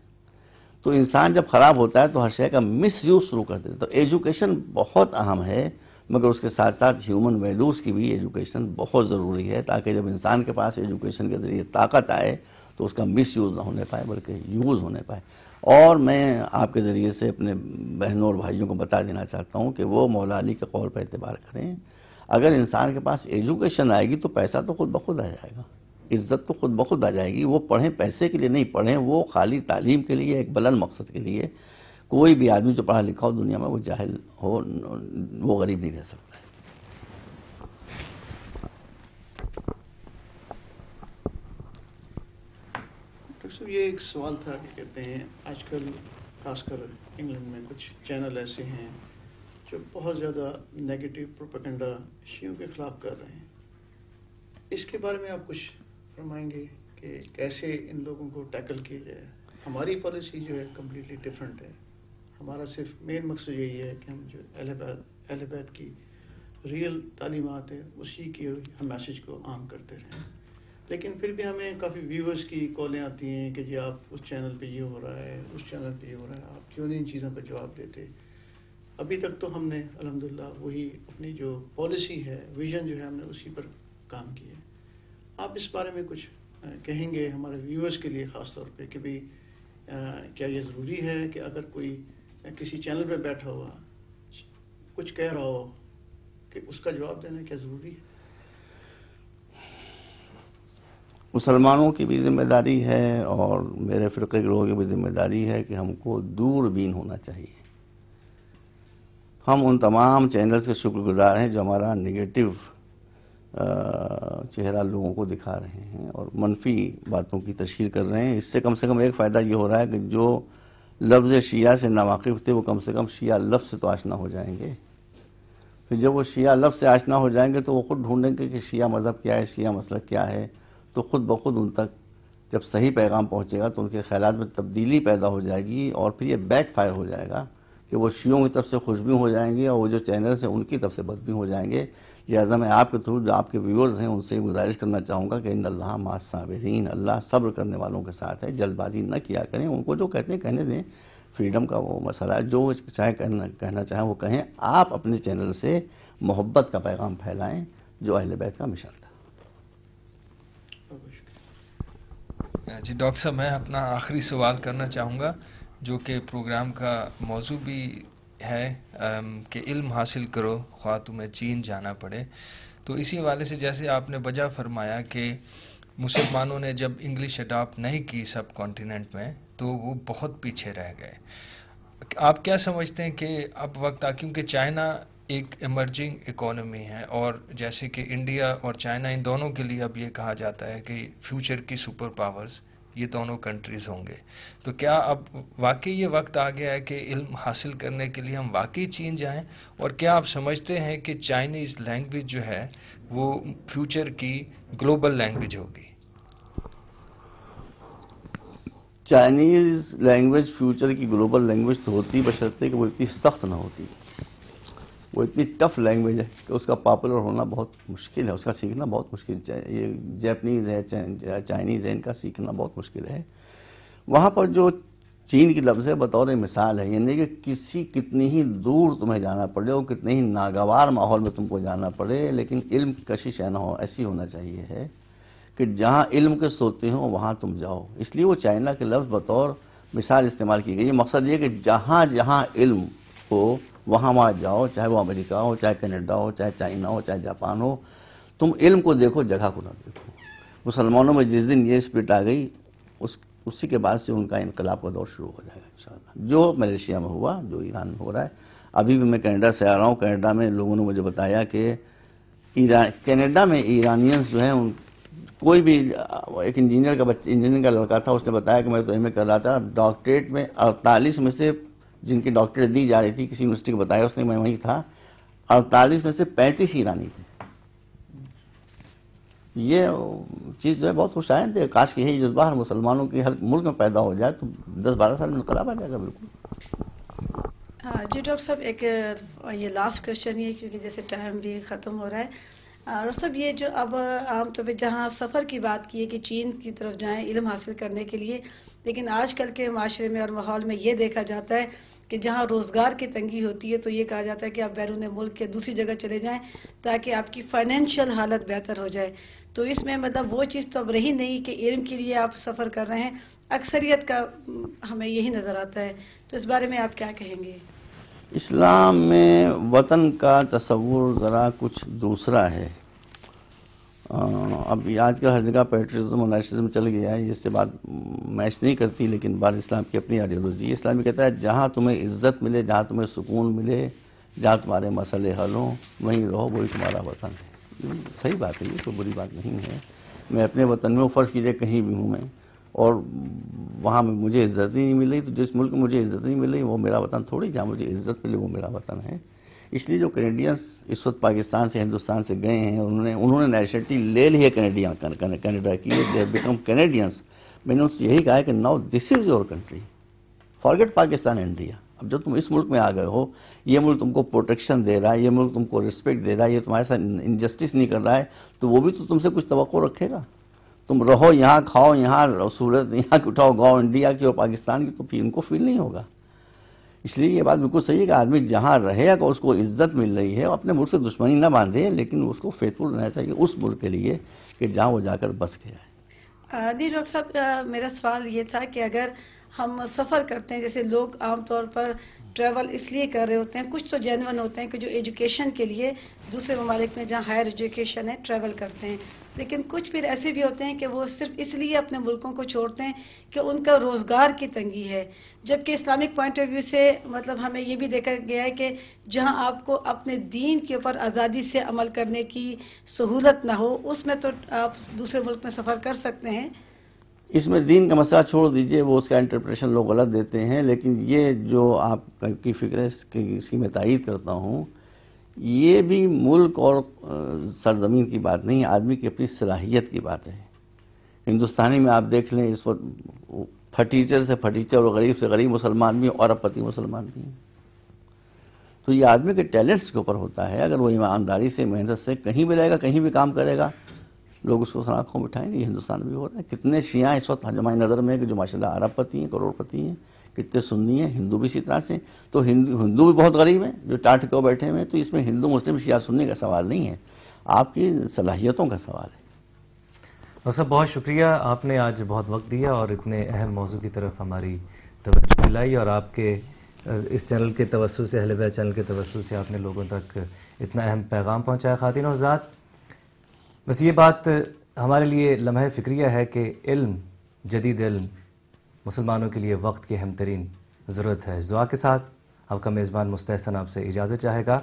तो इंसान जब ख़राब होता है तो हर शय का मिस यूज शुरू कर देता है तो एजुकेशन बहुत अहम है मगर उसके साथ साथ ह्यूमन वैल्यूज़ की भी एजुकेशन बहुत ज़रूरी है ताकि जब इंसान के पास एजुकेशन के ज़रिए ताकत आए तो उसका मिस यूज़ ना होने पाए बल्कि यूज़ होने पाए और मैं आपके ज़रिए से अपने बहनों और भाइयों को बता देना चाहता हूँ कि वो मौलानी के कौल पर एतबार करें अगर इंसान के पास एजुकेशन आएगी तो पैसा तो खुद ब खुद आ जाएगा इज्जत तो खुद ब खुद आ जाएगी वो पढ़ें पैसे के लिए नहीं पढ़ें वो खाली तालीम के लिए एक बलन मकसद के लिए कोई भी आदमी जो पढ़ा लिखा हो दुनिया में वो जाहिल हो वो गरीब नहीं रह सकता है तो ये एक सवाल था कि कहते हैं आजकल खासकर इंग्लैंड में कुछ चैनल ऐसे हैं जो बहुत ज़्यादा नेगेटिव प्रोपेगेंडा शियों के खिलाफ कर रहे हैं इसके बारे में आप कुछ फरमाएंगे कि कैसे इन लोगों को टैकल किया जाए हमारी पॉलिसी जो है कम्प्लीटली डिफरेंट है हमारा सिर्फ मेन मकसद यही है कि हम जो अहल बैत की रियल तालीमत है उसी की हम मैसेज को आम करते रहें लेकिन फिर भी हमें काफ़ी व्यूवर्स की कॉलें आती हैं कि जी आप उस चैनल पे ये हो रहा है उस चैनल पे ये हो रहा है आप क्यों नहीं इन चीज़ों का जवाब देते अभी तक तो हमने अलहमदिल्ला वही अपनी जो पॉलिसी है विजन जो है हमने उसी पर काम किया है आप इस बारे में कुछ कहेंगे हमारे व्यूअर्स के लिए ख़ास तौर पे कि भाई क्या ये ज़रूरी है कि अगर कोई किसी चैनल पे बैठा हुआ कुछ कह रहा हो कि उसका जवाब देना क्या ज़रूरी है मुसलमानों की भी जिम्मेदारी है और मेरे फ़िरके के लोगों की भी जिम्मेदारी है कि हमको दूरबीन होना चाहिए हम उन तमाम चैनल्स के शुक्रगुजार हैं जो हमारा निगेटिव चेहरा लोगों को दिखा रहे हैं और मनफी बातों की तशहर कर रहे हैं इससे कम से कम एक फ़ायदा ये हो रहा है कि जो लफ्ज़ शिया से नावाफ थे वो कम से कम शिया लफ्ज़ से तो आशना हो जाएंगे फिर जब वो शिया लफ्ज़ से आशना हो जाएंगे तो वो खुद ढूंढेंगे कि शिया मज़हब क्या है शिया मसल क्या है तो ख़ुद ब खुद उन तक जब सही पैगाम पहुँचेगा तो उनके ख्याल में तब्दीली पैदा हो जाएगी और फिर ये बैक फायर हो जाएगा कि वो शियों की तरफ से खुश भी हो जाएंगे और वो जो चैनल्स हैं उनकी तरफ से बद भी हो जाएंगे लिहाजा मैं आपके थ्रू जो आपके व्यूअर्स हैं उनसे गुजारिश करना चाहूँगा कि इन अल्लाह मास साबरीन अल्लाह सब्र करने वालों के साथ है जल्दबाजी न किया करें उनको जो कहते हैं कहने दें फ्रीडम का वो मसला है जो चाहे कहना कहना चाहें वो कहें आप अपने चैनल से मोहब्बत का पैगाम फैलाएँ जो अहल बैत का मिशन था जी डॉक्टर साहब मैं अपना आखिरी सवाल करना चाहूँगा जो कि प्रोग्राम का मौजू भी है um, कि इल्म हासिल करो ख्वा तुम्हें चीन जाना पड़े तो इसी हवाले से जैसे आपने वजह फरमाया कि मुसलमानों ने जब इंग्लिश अडाप्ट नहीं की सब कॉन्टीनेंट में तो वो बहुत पीछे रह गए आप क्या समझते हैं कि अब वक्त आ क्योंकि चाइना एक इमर्जिंग इकोनॉमी है और जैसे कि इंडिया और चाइना इन दोनों के लिए अब ये कहा जाता है कि फ्यूचर की सुपर पावर्स ये दोनों कंट्रीज़ होंगे तो क्या अब वाकई ये वक्त आ गया है कि इल्म हासिल करने के लिए हम वाकई चीन जाएं और क्या आप समझते हैं कि चाइनीज़ लैंग्वेज जो है वो फ्यूचर की ग्लोबल लैंग्वेज होगी चाइनीज़ लैंग्वेज फ्यूचर की ग्लोबल लैंग्वेज तो होती बशर्ते कि वो इतनी सख्त ना होती वो इतनी टफ लैंग्वेज है कि उसका पॉपुलर होना बहुत मुश्किल है उसका सीखना बहुत मुश्किल ये जैपनीज़ है चाइनीज़ है इनका सीखना बहुत मुश्किल है वहाँ पर जो चीन की लफ्ज़ है बतौर मिसाल है यानी कि किसी कितनी ही दूर तुम्हें जाना पड़े और कितने ही नागवार माहौल में तुमको जाना पड़े लेकिन इल्म की कशिश है ना हो ऐसी होना चाहिए है कि जहाँ इल्म के सोते हो वहाँ तुम जाओ इसलिए वो चाइना के लफ्ज़ बतौर मिसाल इस्तेमाल की गई मकसद ये कि जहाँ जहाँ इल्म को वहाँ वहाँ जाओ चाहे वो अमेरिका हो चाहे कनाडा हो चाहे चाइना हो चाहे जापान हो तुम इल्म को देखो जगह को ना देखो मुसलमानों में जिस दिन ये स्पिट आ गई उस उसी के बाद से उनका इनकलाब का दौर शुरू हो जाएगा इन जो मलेशिया में हुआ जो ईरान में हो रहा है अभी भी मैं कनाडा से आ रहा हूँ कनाडा में लोगों ने मुझे बताया कि ईरान कनाडा में ईरानियंस जो हैं उन कोई भी एक इंजीनियर का बच्चा इंजीनियर का लड़का था उसने बताया कि मैं तो एम कर रहा था डॉक्टरेट में अड़तालीस में से जिनकी डॉक्टर दी जा रही थी किसी यूनिवर्सिटी को बताया उसने मैं वहीं था अड़तालीस में से पैंतीस ईरानी थे ये चीज़ जो है बहुत खुश आए थे काश की यही जज्बा हर मुसलमानों की हर मुल्क में पैदा हो जाए तो दस बारह साल में इनकलाब आ जाएगा बिल्कुल हाँ, जी डॉक्टर साहब एक ये लास्ट क्वेश्चन ही है क्योंकि जैसे टाइम भी ख़त्म हो रहा है और हाँ, सब ये जो अब आमतौर पर जहाँ सफ़र की बात की है कि चीन की तरफ जाएँ इलम हासिल करने के लिए लेकिन आजकल के माशरे में और माहौल में ये देखा जाता है कि जहाँ रोज़गार की तंगी होती है तो ये कहा जाता है कि आप बैरून मुल्क या दूसरी जगह चले जाएँ ताकि आपकी फ़ाइनेंशियल हालत बेहतर हो जाए तो इसमें मतलब वो चीज़ तो अब रही नहीं कि इल्म के लिए आप सफ़र कर रहे हैं अक्सरियत का हम्म, हमें यही नज़र आता है तो इस बारे में आप क्या कहेंगे इस्लाम में वतन का तस्वुर ज़रा कुछ दूसरा है अब आजकल हर जगह पेट्रिज्म और नेशनलिज्म चल गया है इससे बात मैच नहीं करती लेकिन बार इस्लाम की अपनी आइडियोलॉजी इस्लाम में कहता है जहाँ तुम्हें इज्जत मिले जहाँ तुम्हें सुकून मिले जहाँ तुम्हारे मसले हल हों वहीं रहो वही तुम्हारा वतन है सही बात है ये कोई बुरी बात नहीं है मैं अपने वतन में फ़र्ज़ कीजिए कहीं भी हूँ मैं और वहाँ में मुझे इज्जत ही नहीं मिली तो जिस मुल्क में मुझे इज्जत नहीं मिली वो मेरा वतन थोड़ी जहाँ मुझे इज्जत मिली वो मेरा वतन है इसलिए जो कैनेडियंस इस वक्त पाकिस्तान से हिंदुस्तान से गए हैं उन्होंने उन्होंने नेशनलिटी ले ली है कैनेडिया कैनेडा की दे बिकम कैनेडियंस मैंने उनसे यही कहा है कि now this is your country forget Pakistan and India अब जब तुम इस मुल्क में आ गए हो ये मुल्क तुमको प्रोटेक्शन दे रहा है ये मुल्क तुमको रिस्पेक्ट दे रहा है ये तुम्हारे साथ इनजस्टिस नहीं कर रहा है तो वो भी तो तुमसे कुछ तो रखेगा तुम रहो यहाँ खाओ यहाँ सूरत यहाँ उठाओ गाओ इंडिया की और पाकिस्तान की तो इनको फील नहीं होगा इसलिए ये बात बिल्कुल सही है कि आदमी जहाँ रहे अगर उसको इज्जत मिल रही है और अपने मुल्क से दुश्मनी ना बांधे लेकिन उसको फेथफुल रहना चाहिए उस मुल्क के लिए कि जहाँ वो जाकर बस गया है जी डॉक्टर साहब मेरा सवाल ये था कि अगर हम सफ़र करते हैं जैसे लोग आमतौर पर ट्रैवल इसलिए कर रहे होते हैं कुछ तो जेनवन होते हैं कि जो एजुकेशन के लिए दूसरे ममालिक में जहाँ हायर एजुकेशन है ट्रैवल करते हैं लेकिन कुछ फिर ऐसे भी होते हैं कि वो सिर्फ इसलिए अपने मुल्कों को छोड़ते हैं कि उनका रोज़गार की तंगी है जबकि इस्लामिक पॉइंट ऑफ व्यू से मतलब हमें ये भी देखा गया है कि जहाँ आपको अपने दीन के ऊपर आज़ादी से अमल करने की सहूलत ना हो उसमें तो आप दूसरे मुल्क में सफ़र कर सकते हैं इसमें दीन का मसला छोड़ दीजिए वो उसका इंटरप्रेशन लोग गलत देते हैं लेकिन ये जो आप की फिक्र इसकी मैं तायद करता हूँ ये भी मुल्क और सरजमीन की बात नहीं आदमी की अपनी सलाहियत की बात है हिंदुस्तानी में आप देख लें इस वक्त फटीचर से फटीचर और गरीब से गरीब मुसलमान भी और अपति मुसलमान भी हैं तो ये आदमी के टैलेंट्स के ऊपर होता है अगर वो ईमानदारी से मेहनत से कहीं भी रहेगा कहीं भी काम करेगा लोग उसको सलाख में ये हिंदुस्तान भी हो रहा है कितने शिया इस वक्त हमारी नज़र में है कि जो माशा अरबपति हैं करोड़पति हैं कितने सुन्नी हैं हिंदू भी इसी तरह से तो हिंदू हिंदू भी बहुत गरीब हैं जो टाट के बैठे हुए हैं तो इसमें हिंदू मुस्लिम शिया सुन्नी का सवाल नहीं है आपकी सलाहियतों का सवाल है और साहब बहुत शुक्रिया आपने आज बहुत वक्त दिया और इतने अहम मौजू की तरफ हमारी तवज्जो दिलाई और आपके इस चैनल के तवसु से अहल चैनल के तवसु से आपने लोगों तक इतना अहम पैगाम पहुँचाया खातिन और ज़्यादा बस ये बात हमारे लिए लम्हे फिक्रिया है कि इल्म जदीद इल्म मुसलमानों के लिए वक्त की अहम तरीन ज़रूरत है इस दुआ के साथ आपका मेज़बान मुस्तैसन आपसे इजाज़त चाहेगा